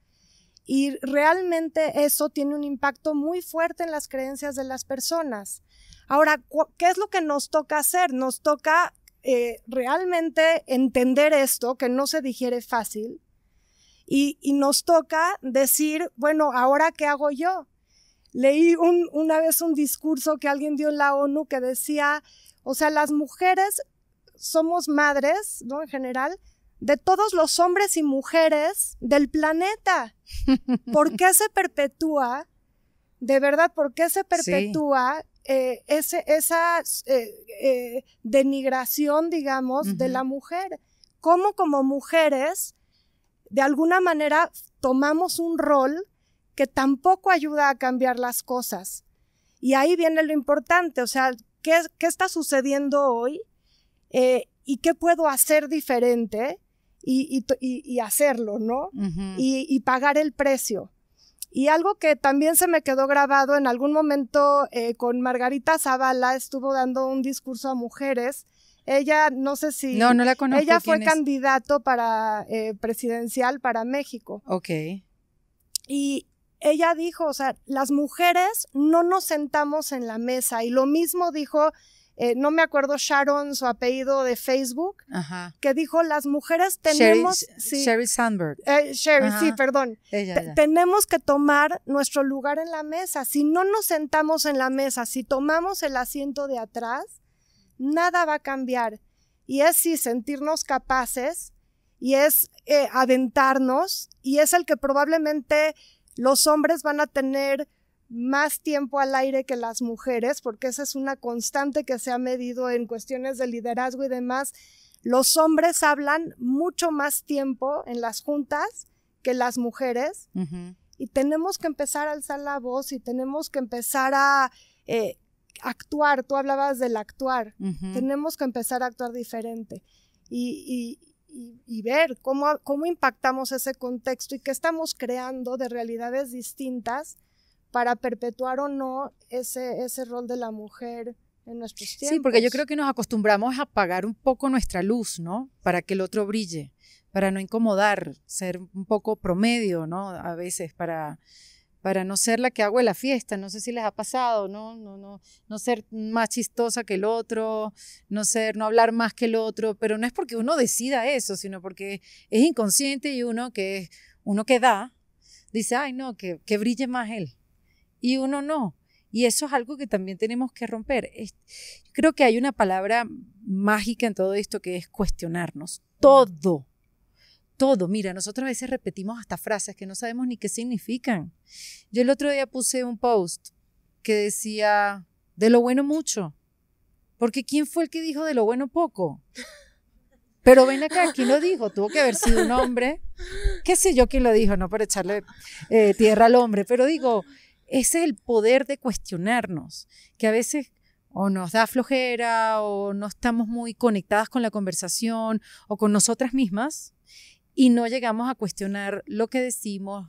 y realmente eso tiene un impacto muy fuerte en las creencias de las personas. Ahora, ¿qué es lo que nos toca hacer? Nos toca eh, realmente entender esto, que no se digiere fácil, y, nos toca decir, bueno, ahora qué hago yo. Leí una vez un discurso que alguien dio en la ONU que decía, o sea, las mujeres somos madres, ¿no? En general, de todos los hombres y mujeres del planeta. ¿Por qué se perpetúa, de verdad, por qué se perpetúa eh, esa eh, eh, denigración, digamos, de la mujer? ¿Cómo como mujeres, de alguna manera, tomamos un rol que tampoco ayuda a cambiar las cosas? Y ahí viene lo importante, o sea, ¿qué, qué está sucediendo hoy? Eh, y qué puedo hacer diferente y, hacerlo, ¿no? y, pagar el precio. Y algo que también se me quedó grabado en algún momento eh, con Margarita Zavala, estuvo dando un discurso a mujeres. Ella, no sé si... No, no la conozco. Ella fue candidato para eh, presidencial para México. Ok. Y, ella dijo, o sea, las mujeres no nos sentamos en la mesa y lo mismo dijo eh, no me acuerdo Sharon, su apellido de Facebook, que dijo, las mujeres tenemos... Sherry, Sandberg. Eh, Sherry, sí, perdón. tenemos que tomar nuestro lugar en la mesa. Si no nos sentamos en la mesa, si tomamos el asiento de atrás, nada va a cambiar. Y es sí sentirnos capaces y es eh, aventarnos y es el que probablemente los hombres van a tener más tiempo al aire que las mujeres, porque esa es una constante que se ha medido en cuestiones de liderazgo y demás. Los hombres hablan mucho más tiempo en las juntas que las mujeres y tenemos que empezar a alzar la voz y tenemos que empezar a eh, actuar. Tú hablabas del actuar. Tenemos que empezar a actuar diferente y, ver cómo, cómo impactamos ese contexto y qué estamos creando de realidades distintas para perpetuar o no ese, ese rol de la mujer en nuestros tiempos. Sí, porque yo creo que nos acostumbramos a apagar un poco nuestra luz, ¿no? Para que el otro brille, para no incomodar, ser un poco promedio, ¿no? A veces para para no ser la que hago la fiesta, no sé si les ha pasado, ¿no? No, no, no ser más chistosa que el otro, no ser, no hablar más que el otro, pero no es porque uno decida eso, sino porque es inconsciente y uno que uno que da, dice, ay no, que, que brille más él, y uno no. Y eso es algo que también tenemos que romper. creo que hay una palabra mágica en todo esto que es cuestionarnos. Todo, todo. Mira, nosotros a veces repetimos hasta frases que no sabemos ni qué significan. Yo el otro día puse un post que decía, de lo bueno mucho. Porque ¿quién fue el que dijo de lo bueno poco? Pero ven acá, ¿quién lo dijo? Tuvo que haber sido un hombre. ¿Qué sé yo quién lo dijo? No para echarle eh, tierra al hombre, pero digo, ese es el poder de cuestionarnos, que a veces o nos da flojera o no estamos muy conectadas con la conversación o con nosotras mismas y no llegamos a cuestionar lo que decimos,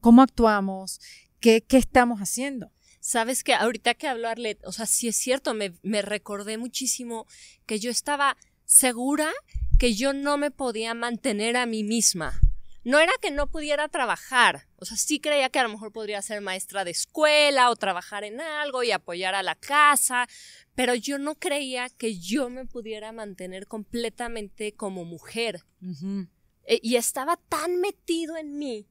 cómo actuamos, qué, estamos haciendo. Sabes que ahorita que hablo o sea, sí es cierto, me recordé muchísimo que yo estaba segura que yo no me podía mantener a mí misma no era que no pudiera trabajar, o sea, sí creía que a lo mejor podría ser maestra de escuela o trabajar en algo y apoyar a la casa, pero yo no creía que yo me pudiera mantener completamente como mujer. E, y estaba tan metido en mí,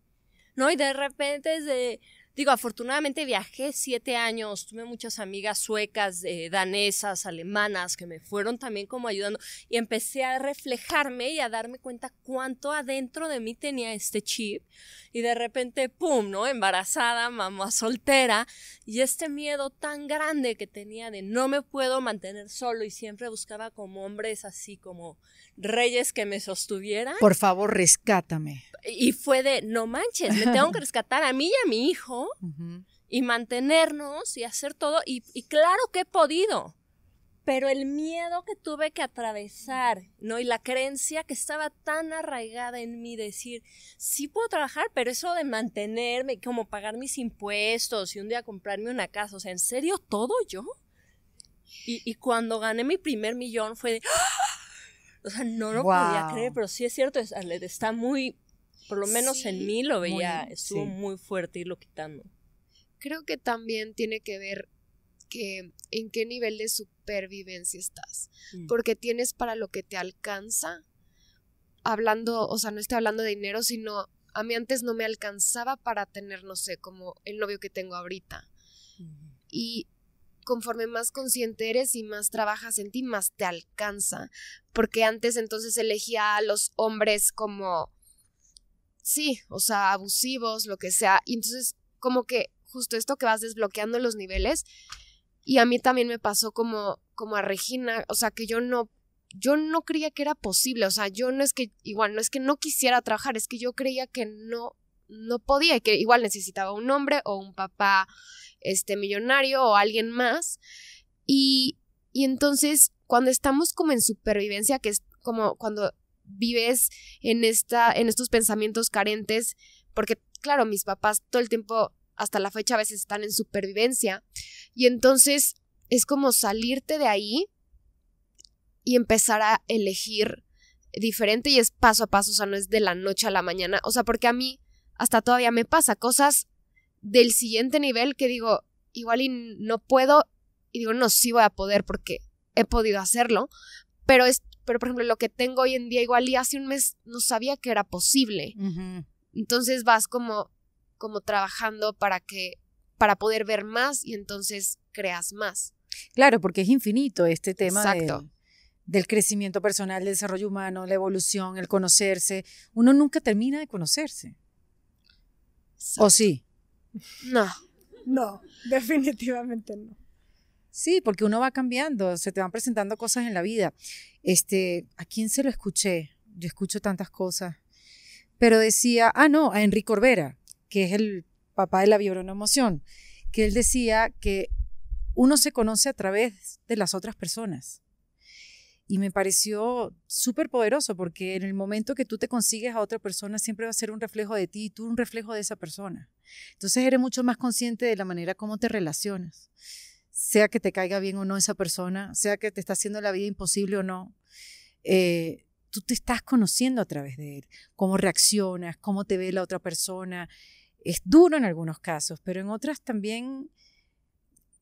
¿no? Y de repente digo, afortunadamente viajé siete años, tuve muchas amigas suecas, eh, danesas, alemanas, que me fueron también como ayudando y empecé a reflejarme y a darme cuenta cuánto adentro de mí tenía este chip y de repente, ¡pum!, ¿no? Embarazada, mamá soltera y este miedo tan grande que tenía de no me puedo mantener solo y siempre buscaba como hombres así como reyes que me sostuvieran. Por favor, rescátame. Y fue de, no manches, me tengo que rescatar a mí y a mi hijo y mantenernos y hacer todo. Y, claro que he podido, pero el miedo que tuve que atravesar, ¿no? Y la creencia que estaba tan arraigada en mí, decir, sí puedo trabajar, pero eso de mantenerme, como pagar mis impuestos y un día comprarme una casa, o sea, ¿en serio todo yo? Y, cuando gané mi primer millón fue de... ¡Ah! O sea, no lo podía creer, pero sí es cierto, está muy, por lo menos en mí lo veía, estuvo muy fuerte irlo quitando. Creo que también tiene que ver que en qué nivel de supervivencia estás, mm. porque tienes para lo que te alcanza, hablando, o sea, no estoy hablando de dinero, sino a mí antes no me alcanzaba para tener, no sé, como el novio que tengo ahorita. Y conforme más consciente eres y más trabajas en ti, más te alcanza, porque antes entonces elegía a los hombres como sí, o sea, abusivos, lo que sea. Y entonces, como que justo esto que vas desbloqueando los niveles, y a mí también me pasó como, como a Regina, o sea, que yo no, yo no creía que era posible, o sea, yo no es que, igual, no es que no quisiera trabajar, es que yo creía que no, no podía, que igual necesitaba un hombre o un papá, este, millonario o alguien más. Y, y entonces, cuando estamos como en supervivencia, que es como cuando vives en, esta, en estos pensamientos carentes, porque claro, mis papás todo el tiempo, hasta la fecha, a veces están en supervivencia. Y entonces es como salirte de ahí y empezar a elegir diferente y es paso a paso, o sea, no es de la noche a la mañana, o sea, porque a mí hasta todavía me pasa cosas del siguiente nivel que digo, igual y no puedo, y digo, no, sí voy a poder porque he podido hacerlo, pero es pero por ejemplo, lo que tengo hoy en día igual y hace un mes no sabía que era posible. Entonces vas como, como trabajando para que, para poder ver más y entonces creas más. Claro, porque es infinito este tema Del, crecimiento personal, del desarrollo humano, la evolución, el conocerse. Uno nunca termina de conocerse. ¿O sí? No. No, definitivamente no. Sí, porque uno va cambiando, se te van presentando cosas en la vida. Este, ¿a quién se lo escuché? Yo escucho tantas cosas. Pero decía, ah, no, a Enrique Corbera, que es el papá de la emoción, que él decía que uno se conoce a través de las otras personas. Y me pareció súper poderoso porque en el momento que tú te consigues a otra persona siempre va a ser un reflejo de ti y tú un reflejo de esa persona. Entonces eres mucho más consciente de la manera como te relacionas sea que te caiga bien o no esa persona, sea que te está haciendo la vida imposible o no, eh, tú te estás conociendo a través de él, cómo reaccionas, cómo te ve la otra persona. Es duro en algunos casos, pero en otras también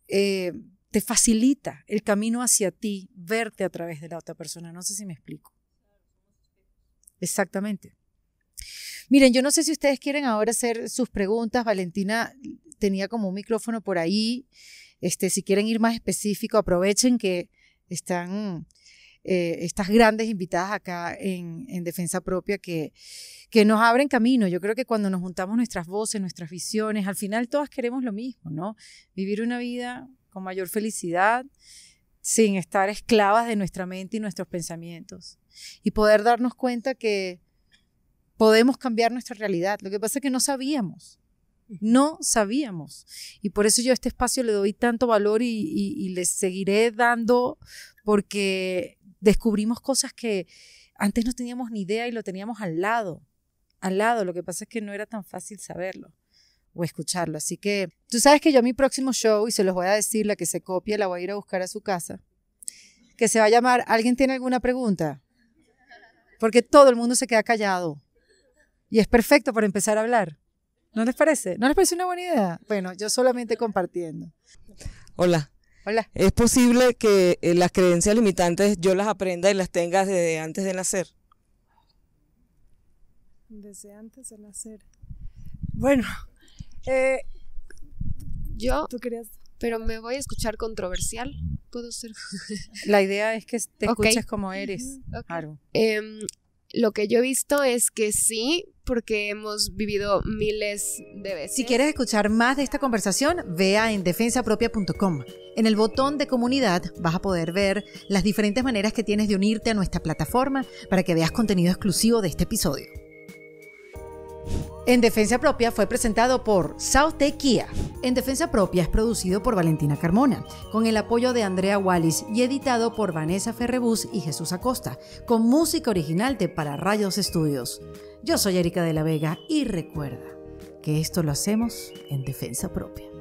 eh, te facilita el camino hacia ti, verte a través de la otra persona. No sé si me explico. Exactamente. Miren, yo no sé si ustedes quieren ahora hacer sus preguntas. Valentina tenía como un micrófono por ahí. Este, si quieren ir más específico, aprovechen que están eh, estas grandes invitadas acá en, Defensa Propia que, que, nos abren camino. Yo creo que cuando nos juntamos nuestras voces, nuestras visiones, al final todas queremos lo mismo, ¿no? Vivir una vida con mayor felicidad, sin estar esclavas de nuestra mente y nuestros pensamientos. Y poder darnos cuenta que podemos cambiar nuestra realidad. Lo que pasa es que no sabíamos. No sabíamos. Y por eso yo a este espacio le doy tanto valor y, y, le seguiré dando porque descubrimos cosas que antes no teníamos ni idea y lo teníamos al lado. Al lado. Lo que pasa es que no era tan fácil saberlo o escucharlo. Así que tú sabes que yo a mi próximo show, y se los voy a decir, la que se copie la voy a ir a buscar a su casa, que se va a llamar ¿Alguien tiene alguna pregunta? Porque todo el mundo se queda callado. Y es perfecto para empezar a hablar. ¿No les parece? ¿No les parece una buena idea? Bueno, yo solamente compartiendo. Hola. Hola. ¿Es posible que eh, las creencias limitantes yo las aprenda y las tenga desde antes de nacer? Desde antes de nacer. Bueno, eh, yo... ¿Tú querías? Pero me voy a escuchar controversial. ¿Puedo ser? La idea es que te escuches como eres. Claro. Lo que yo he visto es que sí, porque hemos vivido miles de veces. Si quieres escuchar más de esta conversación, vea en defensapropia.com. En el botón de comunidad vas a poder ver las diferentes maneras que tienes de unirte a nuestra plataforma para que veas contenido exclusivo de este episodio. En Defensa Propia fue presentado por Saute Kia. En Defensa Propia es producido por Valentina Carmona, con el apoyo de Andrea Wallis y editado por Vanessa Ferrebus y Jesús Acosta, con música original de Para Rayos Estudios. Yo soy Erika de la Vega y recuerda que esto lo hacemos en Defensa Propia.